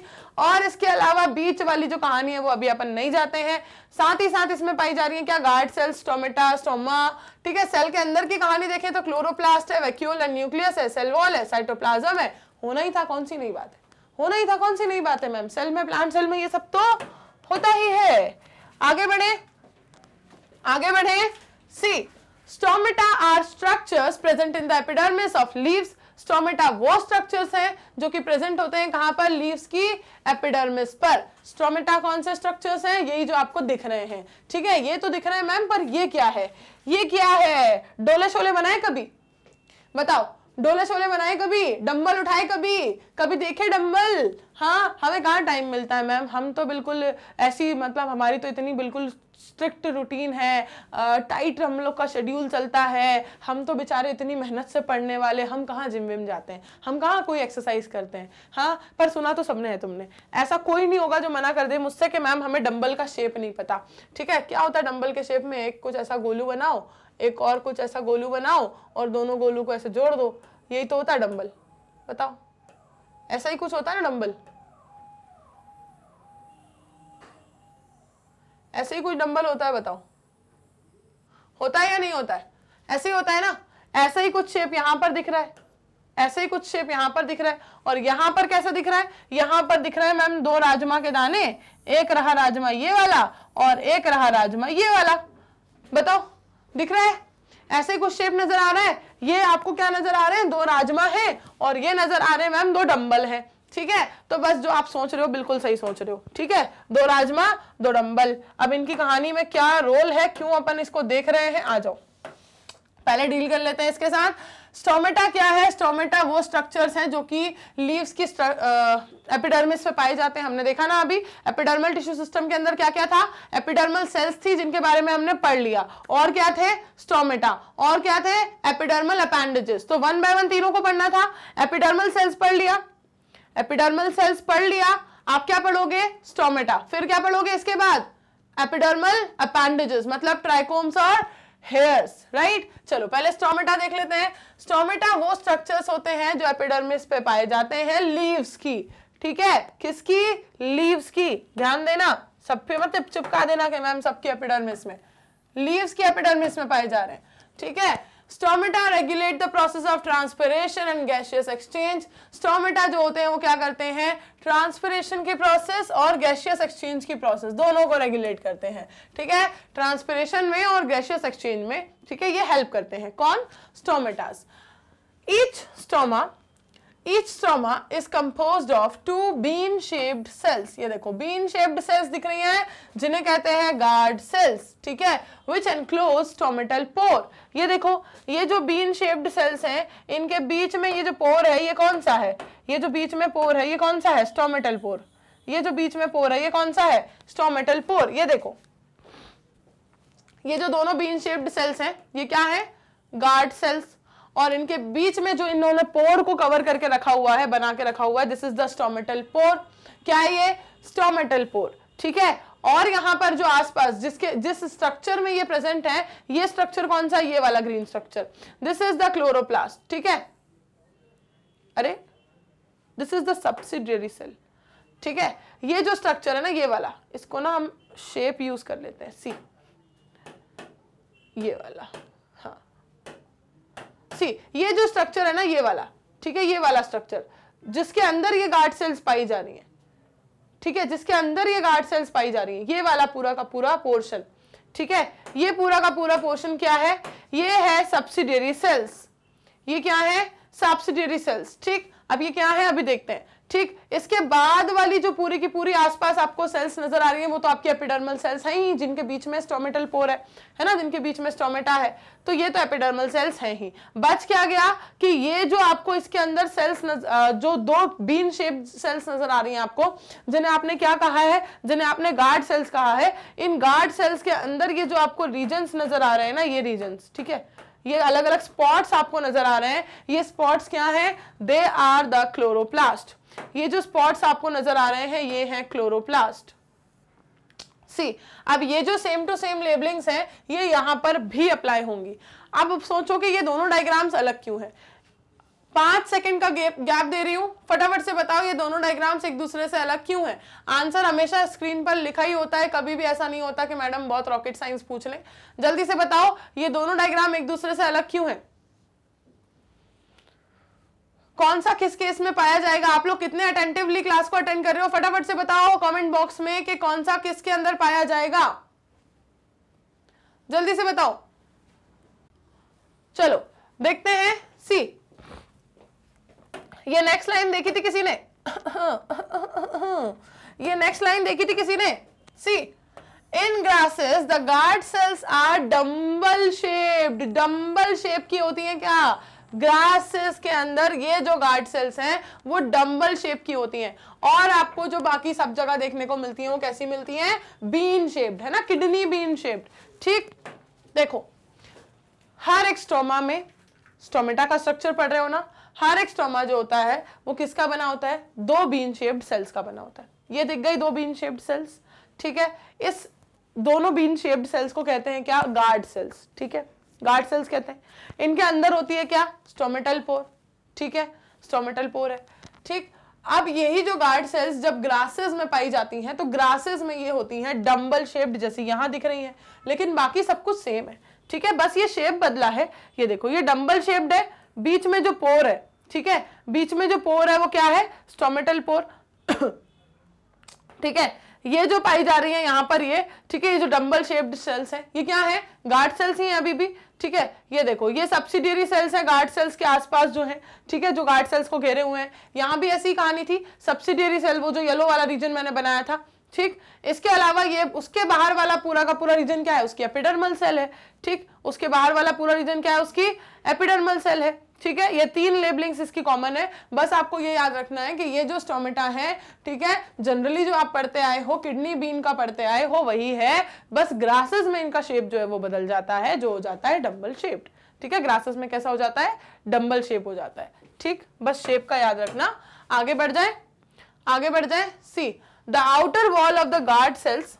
और इसके अलावा बीच वाली जो कहानी है वो अभी अपन नहीं जाते हैं साथ ही साथ इसमें पाई जा रही है क्या गार्ड सेल्स टोमेटा स्टोमा ठीक है सेल के अंदर की कहानी देखें तो क्लोरोप्लास्ट है वैक्यूल है न्यूक्लियस है सेलवॉल है साइटोप्लाजम है होना ही था कौन सी नई बात है होना ही था कौन सी नई बात है मैम सेल में प्लांट सेल में ये सब तो होता ही है आगे बढ़े आगे बढ़े सी Stomata are structures present in the epidermis of leaves. Stomata वो structures हैं जो कि present होते हैं कहां पर leaves की epidermis पर. Stomata कौन से structures हैं यही जो आपको दिख रहे हैं ठीक है ये तो दिख रहे हैं मैम पर ये क्या है ये क्या है डोले शोले बनाए कभी बताओ डोले शोले बनाए कभी डम्बल उठाए कभी कभी देखे डम्बल हाँ हमें कहाँ टाइम मिलता है मैम हम तो बिल्कुल ऐसी मतलब हमारी तो इतनी बिल्कुल स्ट्रिक्ट रूटीन है टाइट हम लोग का शेड्यूल चलता है हम तो बेचारे इतनी मेहनत से पढ़ने वाले हम कहाँ जिम विम जाते हैं हम कहाँ कोई एक्सरसाइज करते हैं हाँ पर सुना तो सबने है तुमने ऐसा कोई नहीं होगा जो मना कर दे मुझसे कि मैम हमें डम्बल का शेप नहीं पता ठीक है क्या होता है डम्बल के शेप में एक कुछ ऐसा गोलू बनाओ एक और कुछ ऐसा गोलू बनाओ और दोनों गोलू को ऐसे जोड़ दो यही तो होता है डम्बल बताओ ऐसा ही कुछ होता है ना डम्बल ऐसे ही कुछ डम्बल होता है बताओ होता है या नहीं होता है ऐसे ही होता है ना ऐसे ही कुछ शेप यहां पर दिख रहा है ऐसे ही कुछ शेप यहां पर दिख रहा है और यहां पर कैसे दिख रहा है यहां पर दिख रहा है मैम दो राजमा के दाने एक रहा राजमा ये वाला और एक रहा राजमा ये वाला बताओ दिख रहा है ऐसे कुछ शेप नजर आ रहा है ये आपको क्या नजर आ रहे हैं दो राजमा है और ये नजर आ रहे हैं मैम दो डम्बल है ठीक है तो बस जो आप सोच रहे हो बिल्कुल सही सोच रहे हो ठीक है दो राजमा दो डम्बल अब इनकी कहानी में क्या रोल है क्यों अपन इसको देख रहे हैं आ जाओ पहले डील कर लेते हैं इसके साथ स्टोमेटा क्या है स्टोमेटा वो स्ट्रक्चर्स हैं जो कि लीव्स की एपिडर्मिस पे पाए जाते हैं हमने देखा ना अभी एपिडर्मल टिश्यू सिस्टम के अंदर क्या क्या था एपिडर्मल सेल्स थी जिनके बारे में हमने पढ़ लिया और क्या थे स्टोमेटा और क्या थे एपिडर्मल अपेंडेजेस तो वन बाय वन तीनों को पढ़ना था एपिडर्मल सेल्स पढ़ लिया एपिडर्मल सेल्स पढ़ लिया आप क्या पढ़ोगे स्टोमेटा फिर क्या पढ़ोगे इसके बाद एपिडर्मल अपेंडेजेस मतलब ट्राइकोम्स और हेयर्स राइट right? चलो पहले स्टोमेटा देख लेते हैं स्टोमेटा वो स्ट्रक्चर्स होते हैं जो एपिडर्मिस पे पाए जाते हैं लीव्स की ठीक है किसकी लीव्स की ध्यान देना सब पे मतलब चिपका देना कि मैम सबकी एपिडर्मिस में लीव्स की एपिडर्मिस में पाए जा रहे हैं ठीक है stomata regulate the process of transpiration and gaseous exchange stomata जो होते हैं वो क्या करते हैं ट्रांसपरेशन की प्रोसेस और गैशियस एक्सचेंज की प्रोसेस दोनों को रेगुलेट करते हैं ठीक है ट्रांसपरेशन में और गैशियस एक्सचेंज में ठीक है ये हेल्प करते हैं कौन stomatas each stoma each stroma is compose of two bean shaped cells ये देखो बीन शेप्ड सेल्स दिख रही हैं जिन्हें कहते हैं गार्ड सेल्स ठीक है विच एनक्लोज स्टोमेटल पोर ये देखो ये जो बीन शेप्ड सेल्स हैं इनके बीच में ये जो पोर है ये कौन सा है ये जो बीच में पोर है ये कौन सा है स्टोमेटल पोर ये जो बीच में पोर है ये कौन सा है स्टोमेटल पोर ये देखो ये जो दोनों बीन शेप्ड सेल्स हैं ये क्या है गार्ड सेल्स और इनके बीच में जो इन्होंने पोर को कवर करके रखा हुआ है बना के रखा हुआ है this is the stomatal pore क्या है ये स्टोमेटल पोर ठीक है और यहां पर जो आसपास जिसके जिस स्ट्रक्चर में ये प्रेजेंट है ये स्ट्रक्चर कौन सा ये वाला green structure this is the chloroplast ठीक है अरे this is the subsidiary cell ठीक है ये जो स्ट्रक्चर है ना ये वाला इसको ना हम शेप यूज कर लेते हैं सी ये वाला सी ये जो स्ट्रक्चर है ना ये वाला ठीक है ये वाला स्ट्रक्चर जिसके अंदर ये गार्ड सेल्स पाई जा रही है ठीक है जिसके अंदर ये गार्ड सेल्स पाई जा रही है ये वाला पूरा का पूरा पोर्शन ठीक है ये पूरा का पूरा पोर्शन क्या है ये है सब्सिडरी सेल्स ये क्या है सब्सिडरी सेल्स ठीक अब ये क्या है अभी देखते हैं ठीक इसके बाद वाली जो पूरी की पूरी आसपास आपको सेल्स नजर आ रही है वो तो आपकी एपिडर्मल सेल्स हैं ही जिनके बीच में स्टोमेटल पोर है है ना जिनके बीच में स्टोमेटा है तो ये तो एपिडर्मल सेल्स हैं ही बच क्या गया कि ये जो आपको इसके अंदर सेल्स नज, जो दो बीन शेप सेल्स नजर आ रही हैं आपको जिन्हें आपने क्या कहा है जिन्हें आपने गार्ड सेल्स कहा है इन गार्ड सेल्स के अंदर ये जो आपको रीजन नजर आ रहे हैं ना ये रीजन ठीक है ये अलग अलग स्पॉट्स आपको नजर आ रहे हैं ये स्पॉट्स क्या है दे आर द क्लोरोप्लास्ट ये जो स्पॉट्स आपको नजर आ रहे हैं ये हैं क्लोरोप्लास्ट सी अब ये जो सेम टू सेम लेबलिंग्स हैं ये यहां पर भी अप्लाई होंगी अब सोचो कि ये दोनों डायग्राम्स अलग क्यों हैं पांच सेकंड का गैप गैप दे रही हूं फटाफट से बताओ ये दोनों डायग्राम्स एक दूसरे से अलग क्यों है आंसर हमेशा स्क्रीन पर लिखा ही होता है कभी भी ऐसा नहीं होता कि मैडम बहुत रॉकेट साइंस पूछ लें जल्दी से बताओ ये दोनों डायग्राम एक दूसरे से अलग क्यों है कौन सा किस केस में पाया जाएगा आप लोग कितने अटेंटिवली क्लास को अटेंड कर रहे हो फटाफट से बताओ कमेंट बॉक्स में कि कौन सा किसके अंदर पाया जाएगा जल्दी से बताओ चलो देखते हैं सी ये नेक्स्ट लाइन देखी थी किसी ने ये नेक्स्ट लाइन देखी थी किसी ने see in grasses the guard cells are dumbbell shaped dumbbell shape की होती है क्या ग्रास सेल्स के अंदर ये जो गार्ड सेल्स हैं वो डम्बल शेप की होती हैं और आपको जो बाकी सब जगह देखने को मिलती हैं वो कैसी मिलती हैं बीन शेप्ड है ना किडनी बीन शेप्ड ठीक देखो हर एक स्टोमा में स्टोमेटा का स्ट्रक्चर पढ़ रहे हो ना हर एक स्टोमा जो होता है वो किसका बना होता है दो बीन शेप्ड सेल्स का बना होता है ये दिख गई दो बीन शेप्ड सेल्स ठीक है इस दोनों बीन शेप्ड सेल्स को कहते हैं क्या गार्ड सेल्स ठीक है गार्ड सेल्स कहते हैं इनके अंदर होती है क्या स्टोमेटल पोर ठीक है स्टोमेटल पोर है ठीक अब यही जो गार्ड सेल्स जब ग्रासेस में पाई जाती हैं तो ग्रासेस में ये होती हैं डम्बल शेप्ड जैसी यहां दिख रही हैं लेकिन बाकी सब कुछ सेम है ठीक है बस ये शेप बदला है ये देखो ये डम्बल शेप्ड है बीच में जो पोर है ठीक है बीच में जो पोर है वो क्या है स्टोमेटल पोर ठीक है ये जो पाई जा रही है यहाँ पर ये ठीक है ये जो डम्बल शेप्ड सेल्स है ये क्या है गार्ड सेल्स ही हैं अभी भी ठीक है ये देखो ये सब्सिडियरी सेल्स है गार्ड सेल्स के आसपास जो है ठीक है जो गार्ड सेल्स को घेरे हुए हैं यहां भी ऐसी कहानी थी सब्सिडियरी सेल वो जो येलो वाला रीजन मैंने बनाया था ठीक इसके अलावा ये उसके बाहर वाला पूरा का पूरा रीजन क्या है उसकी एपिडर्मल सेल है ठीक उसके बाहर वाला पूरा रीजन क्या है उसकी एपिडर्मल सेल है ठीक है ये तीन लेबलिंग्स इसकी कॉमन है बस आपको ये याद रखना है कि ये जो स्टोमेटा है ठीक है जनरली जो आप पढ़ते आए हो किडनी बीन का पढ़ते आए हो वही है बस ग्रासेस में इनका शेप जो है वो बदल जाता है जो हो जाता है डम्बल शेप्ड ठीक है ग्रासेस में कैसा हो जाता है डम्बल शेप हो जाता है ठीक बस शेप का याद रखना आगे बढ़ जाए आगे बढ़ जाए see the outer wall of the guard cells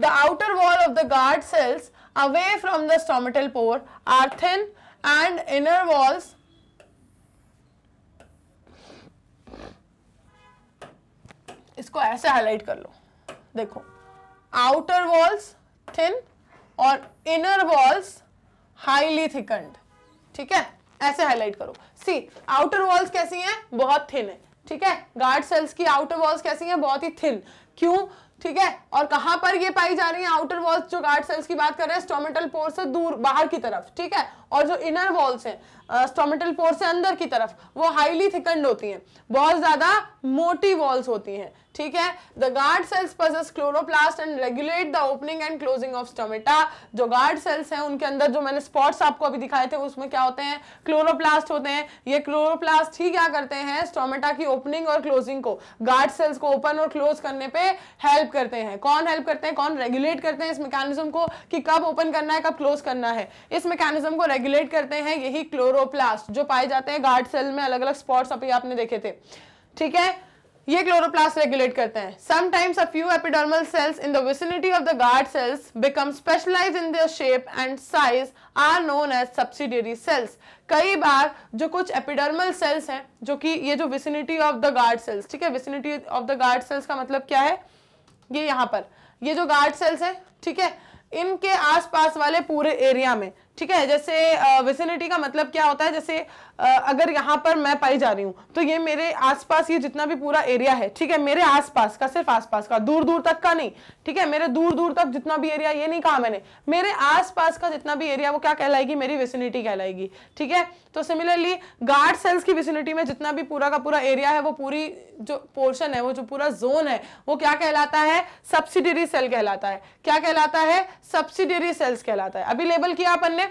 the outer wall of the guard cells away from the stomatal pore are thin and inner walls इसको ऐसे हाईलाइट कर लो देखो आउटर वॉल्स थिन और इनर वॉल्स हाईली थिकंड ठीक है ऐसे highlight करो सी आउटर वॉल्स कैसी हैं बहुत थिन है ठीक है गार्ड सेल्स की आउटर वॉल्स कैसी हैं बहुत ही थिन क्यों ठीक है और कहां पर ये पाई जा रही है आउटर वॉल्स जो गार्ड सेल्स की बात कर रहे हैं स्टोमेटल पोर से दूर बाहर की तरफ ठीक है और जो इनर वॉल्स हैं स्टोमेटल पोर से अंदर की तरफ वो हाईली थिकंड होती हैं बहुत ज़्यादा मोटी वॉल्स होती हैं ठीक है the guard cells possess chloroplast and regulate the opening and closing of stomata जो गार्ड सेल्स हैं उनके अंदर जो मैंने स्पॉट्स आपको अभी दिखाए थे उसमें क्या होते हैं क्लोरोप्लास्ट होते हैं ये क्लोरोप्लास्ट ही क्या करते हैं स्टोमेटा की ओपनिंग और क्लोजिंग को गार्ड सेल्स को ओपन और क्लोज करने पे हेल्प करते हैं कौन हेल्प करते हैं कौन रेगुलेट करते हैं इस मैकेनिज्म को कि कब ओपन करना है कब क्लोज करना है इस मैकेनिज्म को रेगुलेट करते हैं यही क्लोरोप्लास्ट जो पाए जाते हैं गार्ड सेल में अलग अलग स्पॉट्स अभी आपने देखे थे ठीक है ये क्लोरोप्लास्ट रेगुलेट करते हैं sometimes a few epidermal cells in the vicinity of the guard cells become specialise in their shape and size are known as subsidiary cells कई बार जो कुछ एपिडर्मल सेल्स हैं जो कि ये जो vicinity of the guard cells ठीक है vicinity of the guard cells का मतलब क्या है ये यहां पर ये जो गार्ड सेल्स हैं ठीक है इनके आसपास वाले पूरे एरिया में ठीक है जैसे विसिनिटी का मतलब क्या होता है जैसे अगर यहाँ पर मैं पाई जा रही हूँ तो ये मेरे आसपास ये जितना भी पूरा एरिया है ठीक है मेरे आसपास का सिर्फ आसपास का दूर दूर तक का नहीं ठीक है मेरे दूर दूर तक जितना भी एरिया ये नहीं कहा मैंने मेरे आसपास का जितना भी एरिया वो क्या कहलाएगी मेरी विसिनिटी कहलाएगी ठीक है तो सिमिलरली गार्ड सेल्स की विसिनिटी में जितना भी पूरा का पूरा एरिया है वो पूरी जो पोर्शन है वो जो पूरा जोन है वो क्या कहलाता है सब्सिडरी सेल कहलाता है क्या कहलाता है सब्सिडरी सेल्स कहलाता है अभी लेबल किया अपन ने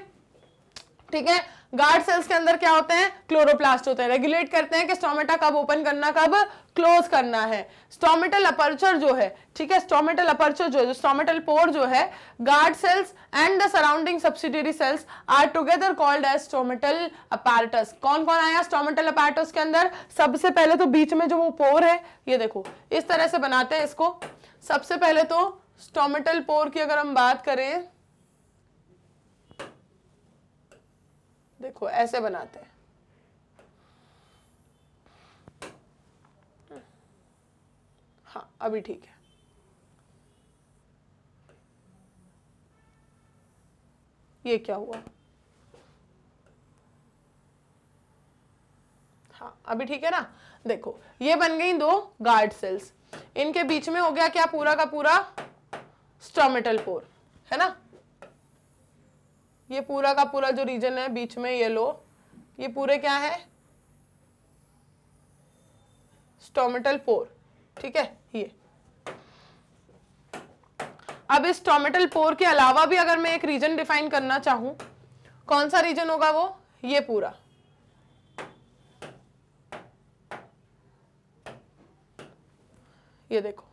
ठीक है गार्ड सेल्स के अंदर क्या होते हैं क्लोरोप्लास्ट होते हैं रेगुलेट करते हैं कि स्टोमेटा कब ओपन करना कब क्लोज करना है स्टोमेटल अपर्चर जो है ठीक है स्टोमेटल अपर्चर जो है स्टोमेटल पोर जो है guard cells and the surrounding subsidiary cells are together called as stomatal apparatus कौन कौन आया स्टोमेटल अपार्टस के अंदर सबसे पहले तो बीच में जो वो पोर है ये देखो इस तरह से बनाते हैं इसको सबसे पहले तो स्टोमेटल पोर की अगर हम बात करें देखो ऐसे बनाते हैं हाँ अभी ठीक है ये क्या हुआ हाँ अभी ठीक है ना देखो ये बन गई दो गार्ड सेल्स इनके बीच में हो गया क्या पूरा का पूरा स्टोमेटल पोर है ना ये पूरा का पूरा जो रीजन है बीच में येलो ये पूरे क्या है स्टोमेटल पोर ठीक है ये अब इस टोमेटल पोर के अलावा भी अगर मैं एक रीजन डिफाइन करना चाहूं कौन सा रीजन होगा वो ये पूरा ये देखो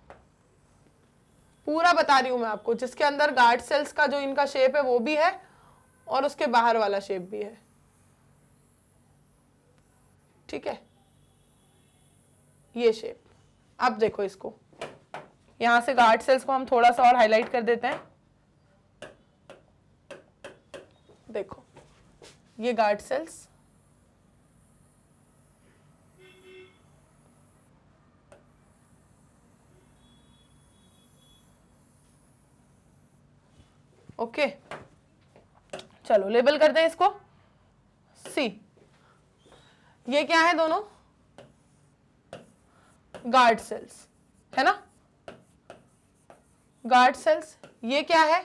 पूरा बता रही हूं मैं आपको जिसके अंदर गार्ड सेल्स का जो इनका शेप है वो भी है और उसके बाहर वाला शेप भी है ठीक है ये शेप अब देखो इसको यहां से गार्ड सेल्स को हम थोड़ा सा और हाईलाइट कर देते हैं देखो ये गार्ड सेल्स ओके okay. चलो लेबल करते हैं इसको सी ये क्या है दोनों गार्ड सेल्स है ना गार्ड सेल्स ये क्या है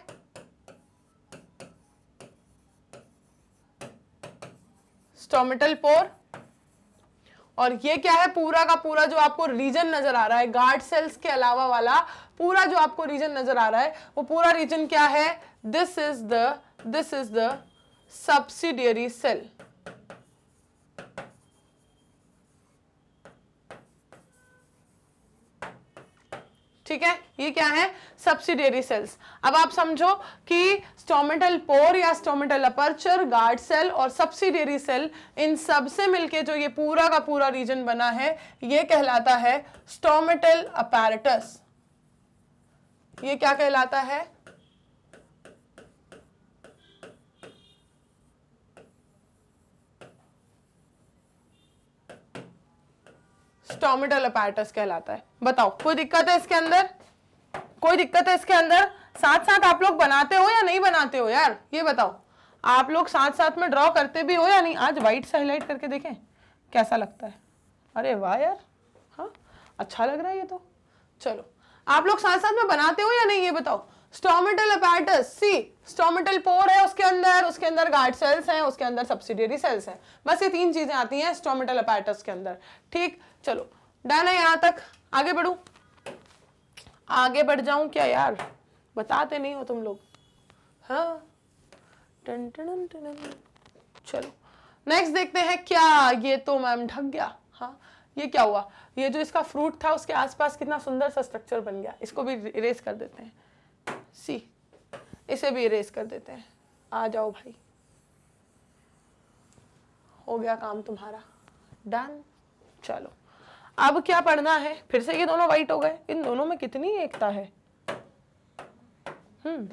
स्टोमेटल पोर और ये क्या है पूरा का पूरा जो आपको रीजन नजर आ रहा है गार्ड सेल्स के अलावा वाला पूरा जो आपको रीजन नजर आ रहा है वो पूरा रीजन क्या है this is the This is the subsidiary cell. ठीक है ये क्या है सब्सिडियरी सेल्स अब आप समझो कि स्टोमेटल पोर या स्टोमेटल अपर्चर गार्ड सेल और सब्सिडियरी सेल इन सब से मिलके जो ये पूरा का पूरा रीजन बना है ये कहलाता है स्टोमेटल अपैरेटस ये क्या कहलाता है स्टोमिटल अपैरेटस कहलाता है बताओ कोई दिक्कत है इसके अंदर कोई दिक्कत है इसके अंदर साथ साथ आप लोग बनाते हो या नहीं बनाते हो यार ये बताओ आप लोग साथ साथ में ड्रॉ करते भी हो या नहीं आज व्हाइट से हाईलाइट करके देखें कैसा लगता है अरे वाह यार हाँ अच्छा लग रहा है ये तो चलो आप लोग साथ साथ में बनाते हो या नहीं ये बताओ stomatal apparatus see stomatal pore है उसके अंदर उसके अंदर गार्ड सेल्स हैं उसके अंदर सब्सिडियरी सेल्स हैं बस ये तीन चीजें आती हैं स्टोमेटल अपैटस के अंदर ठीक चलो डन है यहां तक आगे बढ़ू आगे बढ़ जाऊं क्या यार बताते नहीं हो तुम लोग हाँ टन टन चलो नेक्स्ट देखते हैं क्या ये तो मैम ढक गया हाँ ये क्या हुआ ये जो इसका फ्रूट था उसके आसपास कितना सुंदर सा स्ट्रक्चर बन गया इसको भी इरेज कर देते हैं सी इसे भी इरेज कर देते हैं आ जाओ भाई हो गया काम तुम्हारा डन चलो अब क्या पढ़ना है फिर से ये दोनों वाइट हो गए इन दोनों में कितनी एकता है हम्म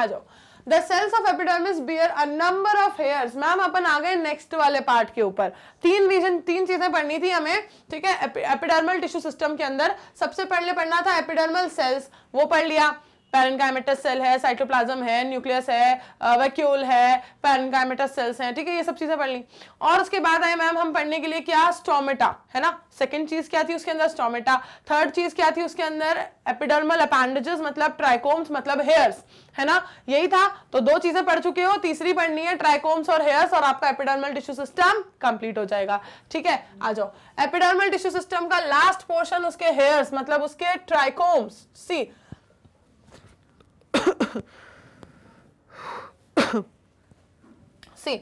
आ जाओ the cells of epidermis bear a number of hairs ma'am अपन आ गए नेक्स्ट वाले पार्ट के ऊपर तीन रीजन तीन चीजें पढ़नी थी हमें ठीक है एपिडर्मल टिश्यू सिस्टम के अंदर सबसे पहले पढ़ना था एपिडर्मल सेल्स वो पढ़ लिया पेरनकाइमेटस सेल है साइटोप्लाज्म है न्यूक्लियस है वैक्यूल है पैरेंकाइमेटस सेल्स हैं ठीक है ये सब चीज़ें पढ़ ली और उसके बाद आए मैम हम पढ़ने के लिए क्या स्टोमेटा है ना सेकेंड चीज़ क्या थी उसके अंदर स्टोमेटा थर्ड चीज़ क्या थी उसके अंदर एपिडर्मल अपेंडेजेस मतलब ट्राइकोम्स मतलब हेयर्स है ना यही था तो दो चीजें पढ़ चुके हो तीसरी पढ़नी है ट्राइकोम्स और हेयर्स और आपका एपिडर्मल टिश्यू सिस्टम कंप्लीट हो जाएगा ठीक है आ जाओ एपिडर्मल टिश्यू सिस्टम का लास्ट पोर्शन उसके हेयर्स मतलब उसके ट्राइकोम्स सी see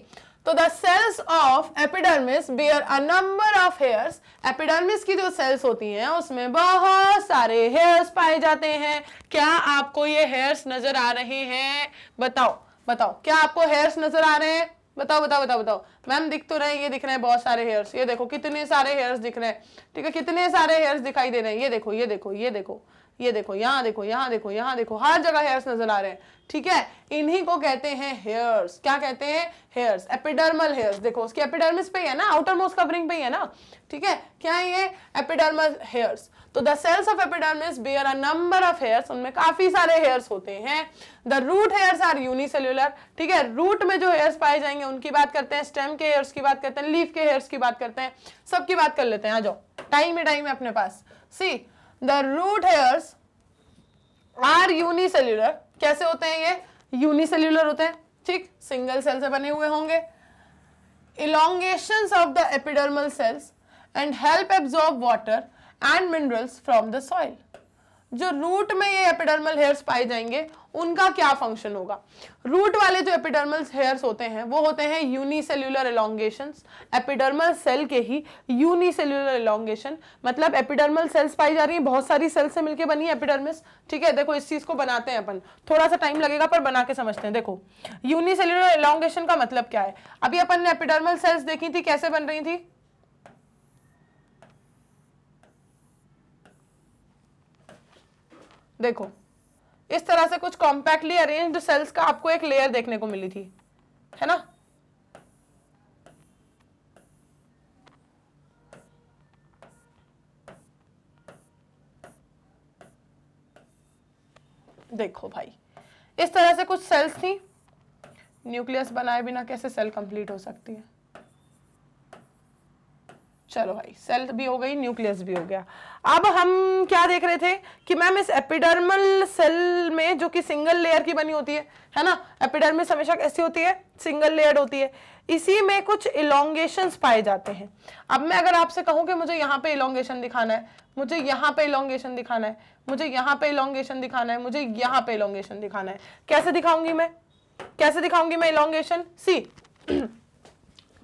तो the cells of epidermis bear a number of hairs epidermis की जो सेल्स होती हैं उसमें बहुत सारे हेयर्स पाए जाते हैं क्या आपको ये हेयर्स नजर आ रहे हैं बताओ बताओ क्या आपको हेयर्स नजर आ रहे हैं बताओ बताओ बताओ बताओ मैम दिख तो रहे हैं ये दिख रहे हैं बहुत सारे हेयर्स ये देखो कितने सारे हेयर्स दिख रहे हैं ठीक है कितने सारे हेयर्स दिखाई दे रहे हैं ये देखो ये देखो ये देखो ये देखो यहाँ देखो यहाँ देखो यहाँ देखो हर जगह हेयर्स नजर आ रहे हैं ठीक है इन्हीं को कहते हैं हेयर्स क्या कहते हैं हेयर्स एपिडर्मल हेयर्स देखो उसकी एपिडर्मिस पे ही है ना आउटर मोस्ट कवरिंग पे ही है ना ठीक है क्या ये एपिडर्मल हेयर्स तो the cells of epidermis bear a number of hairs उनमें काफी सारे हेयर्स होते हैं the root hairs are unicellular ठीक है रूट में जो हेयर्स पाए जाएंगे उनकी बात करते हैं स्टेम के हेयर्स की बात करते हैं लीफ के हेयर्स की बात करते हैं सबकी बात कर लेते हैं आ जाओ टाइम है टाइम है अपने पास see the root hairs are unicellular कैसे होते हैं ये यूनिसेल्यूलर होते हैं ठीक सिंगल सेल से बने हुए होंगे elongation of the epidermal cells and help absorb water and minerals from the soil जो रूट में ये एपिडर्मल हेयर्स पाए जाएंगे उनका क्या फंक्शन होगा रूट वाले जो एपिडर्मल हेयर्स होते हैं वो होते हैं यूनिसेल्यूलर एलोंगेशन एपिडर्मल सेल के ही यूनिसेल्यूलर एलोंगेशन मतलब एपिडर्मल सेल्स पाई जा रही हैं बहुत सारी सेल्स से मिलकर बनी है एपिडर्मिस ठीक है देखो इस चीज़ को बनाते हैं अपन थोड़ा सा टाइम लगेगा पर बना के समझते हैं देखो यूनिसेल्यूलर एलोंगेशन का मतलब क्या है अभी अपन ने एपिडर्मल सेल्स देखी थी कैसे बन रही थी देखो इस तरह से कुछ कॉम्पैक्टली अरेंज्ड सेल्स का आपको एक लेयर देखने को मिली थी है ना देखो भाई इस तरह से कुछ सेल्स थी न्यूक्लियस बनाए बिना कैसे सेल कंप्लीट हो सकती है चलो भाई सेल भी हो गई न्यूक्लियस भी हो गया अब हम क्या देख रहे थे कि मैम इस एपिडर्मल सेल में जो कि सिंगल लेयर की बनी होती है है ना एपिडर्मिस हमेशा कैसी होती है सिंगल लेयर होती है इसी में कुछ इलोंगेशन पाए जाते हैं अब मैं अगर आपसे कहूं कि मुझे यहाँ पे इलोंगेशन दिखाना है मुझे यहाँ पे इलोंगेशन दिखाना है मुझे यहाँ पे इलोंगेशन दिखाना है मुझे यहाँ पे इलोंगेशन दिखाना है कैसे दिखाऊंगी मैं कैसे दिखाऊंगी मैं इलोंगेशन सी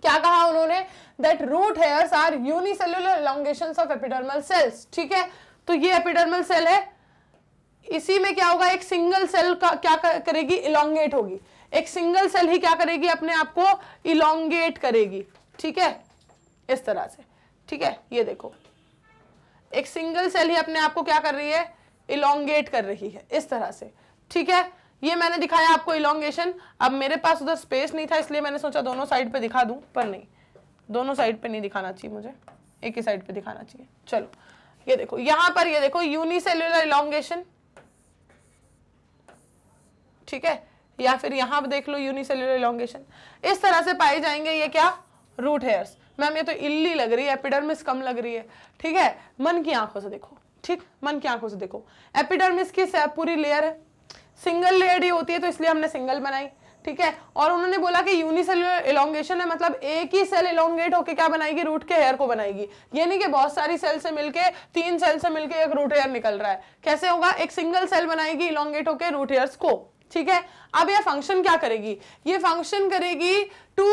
क्या कहा उन्होंने that root hairs are unicellular elongation of epidermal cells ठीक है तो ये एपिडर्मल सेल है इसी में क्या होगा एक सिंगल सेल का क्या करेगी इलोंगेट होगी एक सिंगल सेल ही क्या करेगी अपने आप को इलोंगेट करेगी ठीक है इस तरह से ठीक है ये देखो एक सिंगल सेल ही अपने आप को क्या कर रही है इलोंगेट कर रही है इस तरह से ठीक है ये मैंने दिखाया आपको इलोंगेशन अब मेरे पास उधर स्पेस नहीं था इसलिए मैंने सोचा दोनों साइड पे दिखा दूं पर नहीं दोनों साइड पे नहीं दिखाना चाहिए मुझे एक ही साइड पे दिखाना चाहिए चलो ये देखो यहां पर ये देखो यूनिसेल्युलर इलांगेशन ठीक है या फिर पर देख लो यूनिसेल्युलर इलांगेशन इस तरह से पाए जाएंगे ये क्या रूट हेयर्स मैम ये तो इल्ली लग रही है एपिडर्मिस कम लग रही है ठीक है मन की आंखों से देखो ठीक मन की आंखों से देखो एपिडर्मिस की पूरी लेयर है सिंगल लेयर ही होती है तो इसलिए हमने सिंगल बनाई ठीक है और उन्होंने बोला कि यूनिसेल्यूलर इलोंगेशन है मतलब एक ही सेल इलोंगेट होकर क्या बनाएगी रूट के हेयर को बनाएगी ये नहीं कि बहुत सारी सेल से मिलके तीन सेल से मिलके एक रूट हेयर निकल रहा है कैसे होगा एक सिंगल सेल बनाएगी इलांगेट होकर रूट हेयर्स को ठीक है अब ये फंक्शन क्या करेगी ये फंक्शन करेगी to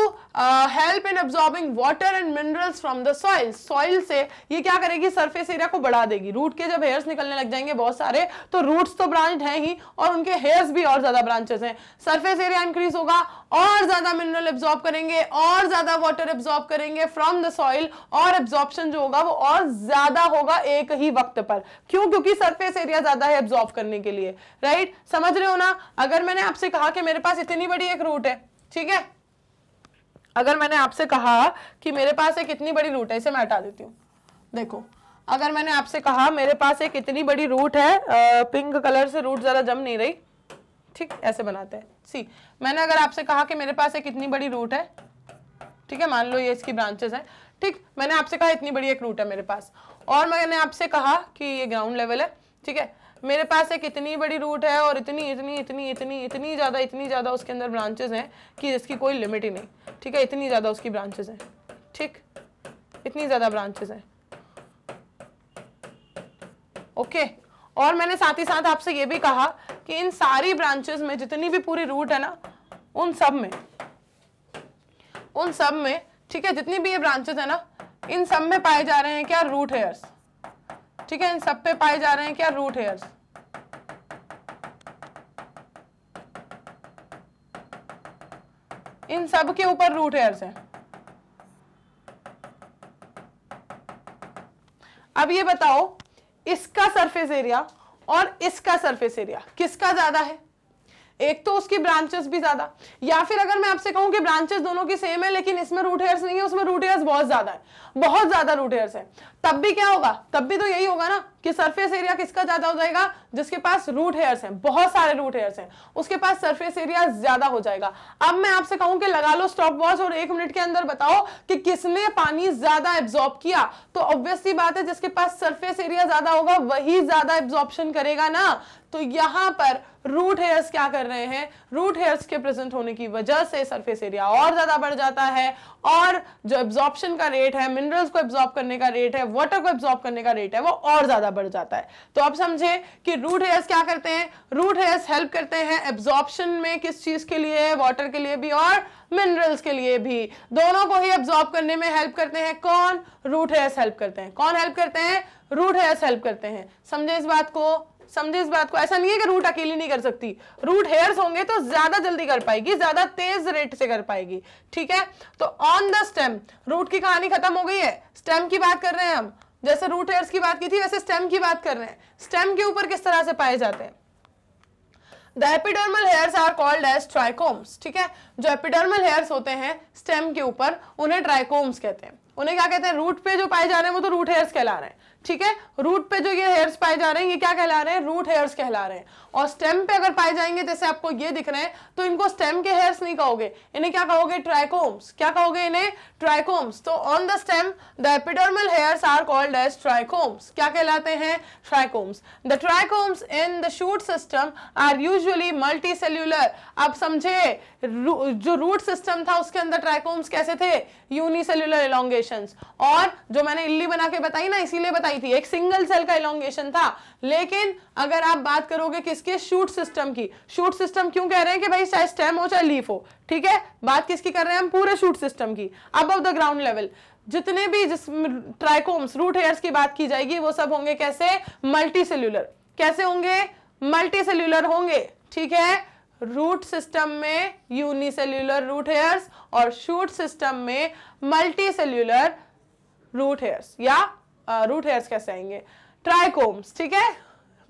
help in absorbing water and minerals from the soil soil से ये क्या करेगी सरफेस एरिया को बढ़ा देगी रूट के जब हेयर्स निकलने लग जाएंगे बहुत सारे तो रूट्स तो ब्रांच हैं ही और उनके हेयर्स भी और ज़्यादा ब्रांचेस हैं सरफेस एरिया इंक्रीज होगा और ज़्यादा मिनरल एब्जॉर्ब करेंगे और ज़्यादा वाटर एब्जॉर्ब करेंगे फ्रॉम द सॉइल और एब्जॉर्प्शन जो होगा वो और ज़्यादा होगा एक ही वक्त पर क्यों क्योंकि सरफेस एरिया ज़्यादा है एब्जॉर्ब करने के लिए राइट समझ रहे हो ना अगर मैंने आपसे आपसे कहा कि मेरे पास इतनी बड़ी एक रूट है ठीक है अगर मैंने आपसे कहा कि मेरे पास एक इतनी बड़ी रूट है इसे मैं हटा देती हूँ देखो अगर मैंने आपसे कहा मेरे पास एक इतनी बड़ी रूट है आ, पिंक कलर से रूट ज़रा जम नहीं रही ठीक ऐसे बनाते हैं सी मैंने अगर आपसे कहा कि मेरे पास एक इतनी बड़ी रूट है ठीक है मान लो ये इसकी ब्रांचेस हैं ठीक मैंने आपसे कहा इतनी बड़ी एक रूट है मेरे पास और मैंने आपसे कहा कि ये ग्राउंड लेवल है ठीक है मेरे पास एक इतनी बड़ी रूट है और इतनी इतनी इतनी इतनी इतनी ज़्यादा इतनी ज़्यादा उसके अंदर ब्रांचेज हैं कि इसकी कोई लिमिट ही नहीं ठीक है इतनी ज़्यादा उसकी ब्रांचेज हैं ठीक इतनी ज़्यादा ब्रांचेज हैं ओके और मैंने साथ ही साथ आपसे ये भी कहा कि इन सारी ब्रांचेज में जितनी भी पूरी रूट है ना उन सब में उन सब में ठीक है जितनी भी ये ब्रांचेज है ना इन सब में पाए जा रहे हैं क्या रूट हेयर्स ठीक है इन सब पे पाए जा रहे हैं क्या रूट हेयर्स इन सब के ऊपर रूट हेयर्स हैं अब ये बताओ इसका सरफेस एरिया और इसका सरफेस एरिया किसका ज्यादा है एक तो उसकी ब्रांचेस भी ज्यादा या फिर अगर मैं आपसे कहूं कि ब्रांचेस दोनों की सेम है लेकिन इसमें रूट हेयर्स नहीं है उसमें रूट हेयर्स बहुत ज्यादा है बहुत ज्यादा रूट हेयर्स है तब भी क्या होगा तब भी तो यही होगा ना कि सरफेस एरिया किसका ज्यादा हो जाएगा जिसके पास रूट हेयर्स हैं बहुत सारे रूट हेयर्स हैं उसके पास सरफेस एरिया ज्यादा हो जाएगा अब मैं आपसे कहूं कि लगा लो स्टॉप वॉच और एक मिनट के अंदर बताओ कि किसने पानी ज्यादा एब्जॉर्ब किया तो ऑब्वियसली बात है जिसके पास सरफेस एरिया ज्यादा होगा वही ज्यादा एब्जॉर्प्शन करेगा ना तो यहां पर रूट हेयर्स क्या कर रहे हैं रूट हेयर्स के प्रेजेंट होने की वजह से सरफेस एरिया और ज़्यादा बढ़ जाता है और जो एब्जॉर्प्शन का रेट है मिनरल्स को एब्जॉर्ब करने का रेट है वाटर को एब्जॉर्ब करने का रेट है वो और ज़्यादा बढ़ जाता है तो आप समझे कि रूट हेयर्स क्या करते हैं रूट हेयर्स हेल्प करते हैं एब्जॉर्प्शन में किस चीज़ के लिए वॉटर के लिए भी और मिनरल्स के लिए भी दोनों को ही एब्जॉर्ब करने में हेल्प करते हैं कौन रूट हेयर्स हेल्प करते हैं कौन हेल्प करते हैं रूट हेयर्स हेल्प करते हैं समझे इस बात को समझे इस बात को ऐसा नहीं है कि रूट अकेली नहीं कर सकती रूट हेयर्स होंगे तो ज्यादा जल्दी कर पाएगी ज्यादा तेज रेट से कर पाएगी ठीक है तो ऑन द स्टेम रूट की कहानी खत्म हो गई है स्टेम की बात कर रहे हैं हम जैसे रूट हेयर्स की बात की थी वैसे स्टेम की बात कर रहे हैं स्टेम के ऊपर किस तरह से पाए जाते हैं epidermal hairs are called as trichomes ठीक है जो एपिडर्मल हेयर्स होते हैं स्टेम के ऊपर उन्हें ट्राइकोम्स कहते हैं उन्हें क्या कहते हैं रूट पे जो पाए जा रहे हैं वो तो रूट हेयर्स कहला रहे हैं ठीक है रूट पे जो ये हेयर्स पाए जा रहे हैं ये क्या कहला रहे हैं रूट हेयर्स कहला रहे हैं और स्टेम पे अगर पाए जाएंगे जैसे आपको ये दिख रहे हैं तो इनको स्टेम के हेयर्स नहीं कहोगे इन्हें क्या कहोगे ट्राइकोम्स क्या कहोगे इन्हें ट्राइकोम्स तो on the stem the epidermal hairs are called as trichomes क्या कहलाते हैं trichomes the trichomes in the shoot system are usually multicellular आप समझे जो रूट सिस्टम था उसके अंदर ट्राइकोम्स कैसे थे यूनिसेल्यूलर इलांगेशन और जो मैंने इल्ली बना के बताई ना इसीलिए बताई आई थी एक सिंगल सेल का इलोंगेशन था लेकिन अगर आप बात करोगे किसके शूट सिस्टम की शूट सिस्टम क्यों कह रहे हैं कि भाई चाहे स्टेम हो चाहे लीफ हो ठीक है बात किसकी कर रहे हैं हम पूरे शूट सिस्टम की अब द ग्राउंड लेवल जितने भी जिस ट्राइकोम्स रूट हेयर्स की बात की जाएगी वो सब होंगे कैसे मल्टी सेल्यूलर कैसे होंगे मल्टी सेल्यूलर होंगे ठीक है रूट सिस्टम में यूनिसेल्यूलर रूट हेयर्स और शूट सिस्टम में मल्टी सेल्यूलर रूट हेयर्स या रूट हेयर्स कैसे आएंगे ट्राइकोम्स ठीक है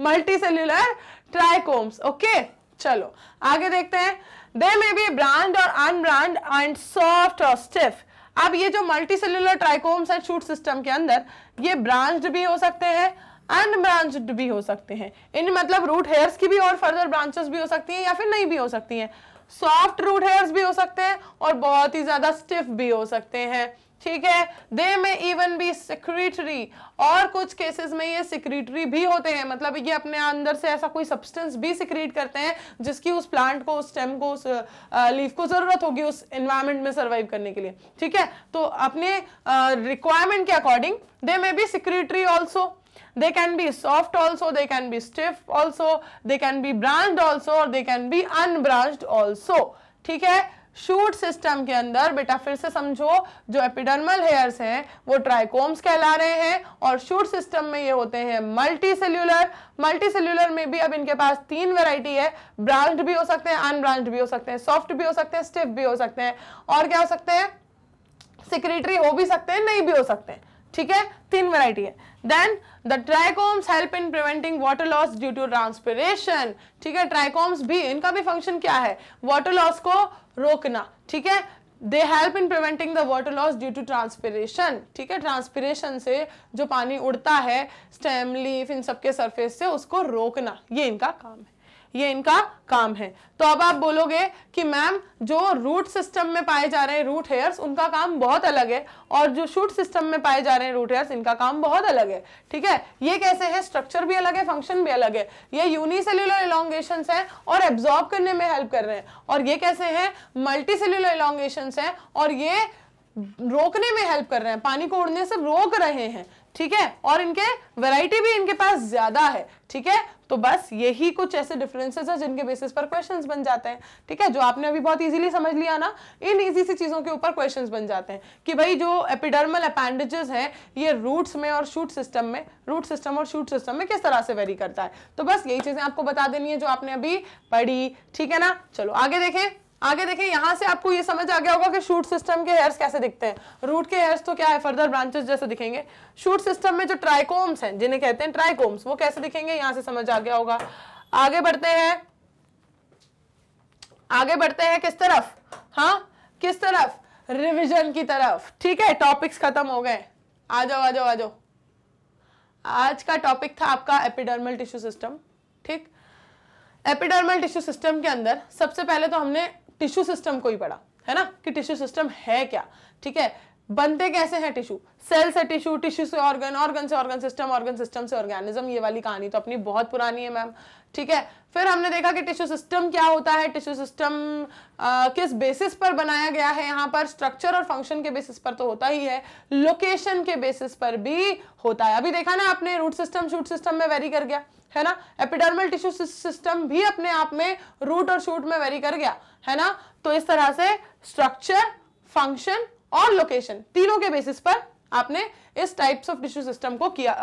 मल्टी सेल्यूलर ट्राइकोम्स ओके चलो आगे देखते हैं दे मे बी ब्रांड और अनब्रांड एंड सॉफ्ट और स्टिफ अब ये जो मल्टी सेल्यूलर ट्राइकोम्स है शूट सिस्टम के अंदर ये ब्रांच्ड भी हो सकते हैं अनब्रांच भी हो सकते हैं इन मतलब रूट हेयर्स की भी और फर्दर ब्रांचेस भी हो सकती हैं या फिर नहीं भी हो सकती हैं सॉफ्ट रूट हेयर्स भी हो सकते हैं और बहुत ही ज़्यादा स्टिफ भी हो सकते हैं ठीक है दे में इवन बी सिक्रिटरी और कुछ केसेस में ये सिक्रिटरी भी होते हैं मतलब ये अपने अंदर से ऐसा कोई सब्सटेंस भी सिक्रीट करते हैं जिसकी उस प्लांट को उस स्टेम को उस लीफ को ज़रूरत होगी उस एनवायरमेंट में सर्वाइव करने के लिए ठीक है तो अपने रिक्वायरमेंट के according they may be secretory also they can be soft also they can be stiff also they can be branched also और they can be unbranched also ठीक है शूट सिस्टम के अंदर बेटा फिर से समझो जो एपिडर्मल हेयर्स हैं वो ट्राइकोम्स कहला रहे हैं और शूट सिस्टम में ये होते हैं मल्टी सेल्यूलर मल्टी सेल्यूलर में भी अब इनके पास तीन वेराइटी है ब्रांच भी हो सकते हैं अनब्रांच भी हो सकते हैं सॉफ्ट भी हो सकते हैं स्टिफ भी हो सकते हैं और क्या हो सकते हैं सिक्रेटरी हो भी सकते हैं नहीं भी हो सकते हैं ठीक है तीन वेराइटी है then the trichomes help in preventing water loss due to transpiration ठीक है ट्राइकोम्स भी इनका भी फंक्शन क्या है वाटर लॉस को रोकना ठीक है they help in preventing the water loss due to transpiration ठीक है ट्रांसपीरेशन से जो पानी उड़ता है स्टेम लीफ इन सबके सरफेस से उसको रोकना ये इनका काम है ये इनका काम है तो अब आप बोलोगे कि मैम जो रूट सिस्टम में पाए जा रहे हैं रूट हेयर्स उनका काम बहुत अलग है और जो शूट सिस्टम में पाए जा रहे हैं रूट हेयर्स इनका काम बहुत अलग है ठीक है ये कैसे है स्ट्रक्चर भी अलग है फंक्शन भी अलग है ये यूनिसेल्यूलर इलांगेशन है और एब्जॉर्ब करने में हेल्प कर रहे हैं और ये कैसे है मल्टी सेल्यूलर इलांगेशन है और ये रोकने में हेल्प कर रहे हैं पानी को उड़ने से रोक रहे हैं ठीक है और इनके वैरायटी भी इनके पास ज्यादा है ठीक है तो बस यही कुछ ऐसे डिफरेंसेस है जिनके बेसिस पर क्वेश्चंस बन जाते हैं ठीक है जो आपने अभी बहुत इजीली समझ लिया ना इन इजी सी चीज़ों के ऊपर क्वेश्चंस बन जाते हैं कि भाई जो एपिडर्मल अपेंडेजेस हैं ये रूट्स में और शूट सिस्टम में रूट सिस्टम और शूट सिस्टम में किस तरह से वेरी करता है तो बस यही चीज़ें आपको बता देनी है जो आपने अभी पढ़ी ठीक है ना चलो आगे देखें आगे देखें यहाँ से आपको ये समझ आ गया होगा कि शूट सिस्टम के हेयर्स कैसे दिखते हैं रूट के हेयर्स तो क्या है फर्दर ब्रांचेस जैसे दिखेंगे शूट सिस्टम में जो ट्राइकोम्स हैं जिन्हें कहते हैं ट्राइकोम्स वो कैसे दिखेंगे यहाँ से समझ आ गया होगा आगे बढ़ते हैं आगे बढ़ते हैं किस तरफ हाँ किस तरफ रिविजन की तरफ ठीक है टॉपिक्स खत्म हो गए आ जाओ आ जाओ आ जाओ आज का टॉपिक था आपका एपिडर्मल टिश्यू सिस्टम ठीक एपिडर्मल टिश्यू सिस्टम के अंदर सबसे पहले तो हमने टिश्यू सिस्टम को ही पढ़ा है ना कि टिश्यू सिस्टम है क्या ठीक है बनते कैसे हैं टिश्यू सेल से टिश्यू टिश्यू से ऑर्गन ऑर्गन से ऑर्गन सिस्टम ऑर्गन सिस्टम से ऑर्गेनिज्म ये वाली कहानी तो अपनी बहुत पुरानी है मैम ठीक है फिर हमने देखा कि टिश्यू सिस्टम क्या होता है टिश्यू सिस्टम किस बेसिस पर बनाया गया है यहाँ पर स्ट्रक्चर और फंक्शन के बेसिस पर तो होता ही है लोकेशन के बेसिस पर भी होता है अभी देखा ना आपने रूट सिस्टम शूट सिस्टम में वेरी कर गया है ना एपिडर्मल टिश्यू सिस्टम भी अपने आप में रूट और शूट में वेरी कर गया है ना तो इस तरह से स्ट्रक्चर फंक्शन और लोकेशन तीनों के बेसिस पर आपने इस टाइप्स ऑफ टिश्यू सिस्टम को किया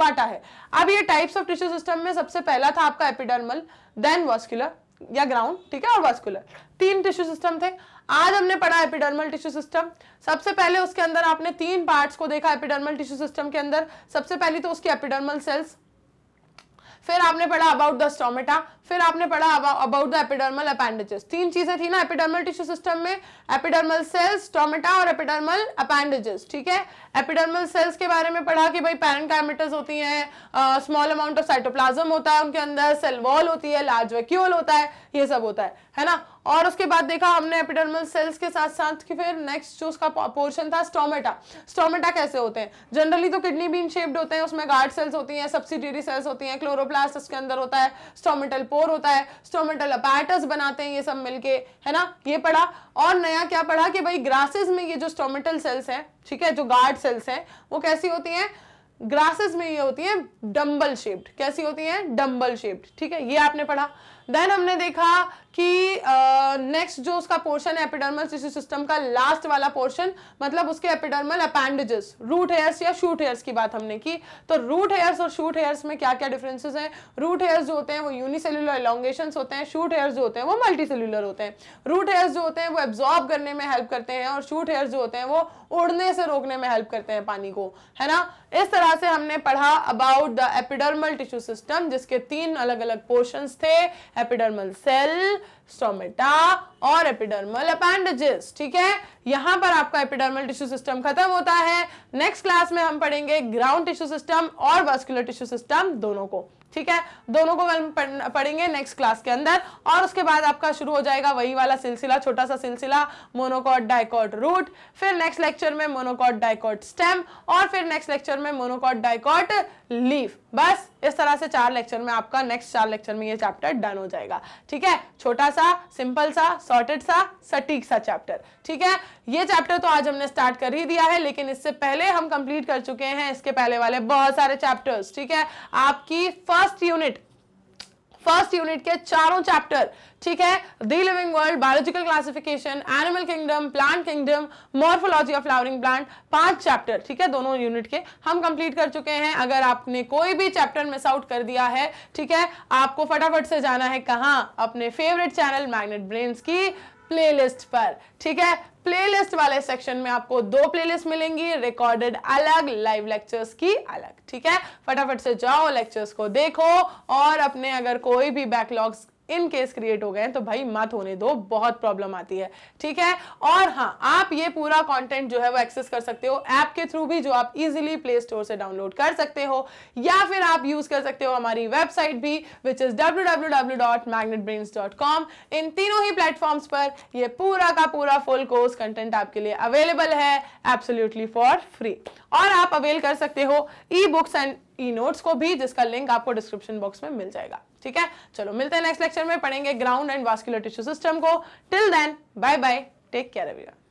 बांटा है अब ये टाइप्स ऑफ टिश्यू सिस्टम में सबसे पहला था आपका एपिडर्मल देन वास्कुलर या ग्राउंड ठीक है और वास्कुलर तीन टिश्यू सिस्टम थे आज हमने पढ़ा एपिडर्मल टिश्यू सिस्टम सबसे पहले उसके अंदर आपने तीन पार्ट्स को देखा एपिडर्मल टिश्यू सिस्टम के अंदर सबसे पहली तो उसकी एपिडर्मल सेल्स फिर आपने पढ़ा अबाउट द स्टोमेटा फिर आपने पढ़ा अबाउट द एपिडर्मल अपेंडेजेस तीन चीजें थी ना एपिडर्मल टिश्यू सिस्टम में एपिडर्मल सेल्स टोमेटा और एपिडर्मल अपेंडेजेस ठीक है एपिडर्मल सेल्स के बारे में पढ़ा कि भाई पैरेंकाइमेटस होती हैं स्मॉल अमाउंट ऑफ साइटोप्लाज्म होता है उनके अंदर सेल वॉल होती है लार्ज वैक्यूल होता है ये सब होता है है ना और उसके बाद देखा हमने एपिडर्मल सेल्स के साथ साथ कि फिर नेक्स्ट जो उसका पोर्शन था स्टोमेटा स्टोमेटा कैसे होते हैं जनरली तो किडनी बीन शेप्ड होते हैं उसमें गार्ड सेल्स होती हैं सब्सिडरी सेल्स होती हैं क्लोरोप्लास्ट उसके अंदर होता है स्टोमेटल कोर होता है स्टोमेटल अपैटस बनाते हैं ये सब मिलके है ना ये पढ़ा और नया क्या पढ़ा कि भाई ग्रासेस में ये जो स्टोमेटल सेल्स हैं ठीक है जो गार्ड सेल्स हैं वो कैसी होती हैं ग्रासेस में ये होती हैं डम्बल शेप्ड कैसी होती हैं डम्बल शेप्ड ठीक है ये आपने पढ़ा देन हमने देखा कि नेक्स्ट uh, जो उसका पोर्शन है एपिडर्मल टिश्यू सिस्टम का लास्ट वाला पोर्शन मतलब उसके एपिडर्मल अपेंडेजेस रूट हेयर्स या शूट हेयर्स की बात हमने की तो रूट हेयर्स और शूट हेयर्स में क्या क्या डिफरेंसेस हैं रूट हेयर्स जो होते हैं वो यूनिसेलुलर एलोंगेशन होते हैं शूट हेयर्स जो होते हैं वो मल्टी होते हैं रूट हेयर्स जो होते हैं वो एब्जॉर्ब करने में हेल्प करते हैं और शूट हेयर्स जो होते हैं वो उड़ने से रोकने में हेल्प करते हैं पानी को है ना इस तरह से हमने पढ़ा about the epidermal tissue system जिसके तीन अलग अलग पोर्शन थे एपिडर्मल सेल स्टोमेटा और एपिडर्मल अपेंडेजेस ठीक है यहाँ पर आपका एपिडर्मल टिश्यू सिस्टम खत्म होता है नेक्स्ट क्लास में हम पढ़ेंगे ग्राउंड टिश्यू सिस्टम और वास्कुलर टिश्यू सिस्टम दोनों को ठीक है दोनों को हम पढ़ेंगे नेक्स्ट क्लास के अंदर और उसके बाद आपका शुरू हो जाएगा वही वाला सिलसिला छोटा सा सिलसिला मोनोकॉट डाइकॉट रूट फिर नेक्स्ट लेक्चर में मोनोकॉट डाइकॉट स्टेम और फिर नेक्स्ट लेक्चर में मोनोकॉट डाइकॉट लीफ बस इस तरह से चार लेक्चर में आपका नेक्स्ट चार लेक्चर में ये चैप्टर डन हो जाएगा ठीक है छोटा सा सिंपल सा सॉर्टेड सा सटीक सा चैप्टर ठीक है ये चैप्टर तो आज हमने स्टार्ट कर ही दिया है लेकिन इससे पहले हम कंप्लीट कर चुके हैं इसके पहले वाले बहुत सारे चैप्टर्स ठीक है आपकी फर्स्ट यूनिट फर्स्ट यूनिट के चारों चैप्टर ठीक है the living world biological classification animal kingdom plant kingdom morphology of flowering plant पांच चैप्टर ठीक है दोनों यूनिट के हम कंप्लीट कर चुके हैं अगर आपने कोई भी चैप्टर मिस आउट कर दिया है ठीक है आपको फटाफट से जाना है कहाँ अपने फेवरेट चैनल मैग्नेट ब्रेन्स की प्लेलिस्ट पर ठीक है प्लेलिस्ट वाले सेक्शन में आपको दो प्लेलिस्ट मिलेंगी रिकॉर्डेड अलग लाइव लेक्चर्स की अलग ठीक है फटाफट से जाओ लेक्चर्स को देखो और अपने अगर कोई भी बैकलॉग्स इन केस क्रिएट हो गए हैं तो भाई मत होने दो बहुत प्रॉब्लम आती है ठीक है और हाँ आप ये पूरा कंटेंट जो है वो एक्सेस कर सकते हो ऐप के थ्रू भी जो आप इजीली प्ले स्टोर से डाउनलोड कर सकते हो या फिर आप यूज कर सकते हो हमारी वेबसाइट भी विच इज www.magnetbrains.com इन तीनों ही प्लेटफॉर्म्स पर ये पूरा का पूरा फुल कोर्स कंटेंट आपके लिए अवेलेबल है एब्सोल्यूटली फॉर फ्री और आप अवेल कर सकते हो e books and e notes को भी जिसका लिंक आपको डिस्क्रिप्शन बॉक्स में मिल जाएगा ठीक है चलो मिलते हैं नेक्स्ट लेक्चर में पढ़ेंगे ground and vascular tissue system को till then bye bye take care everyone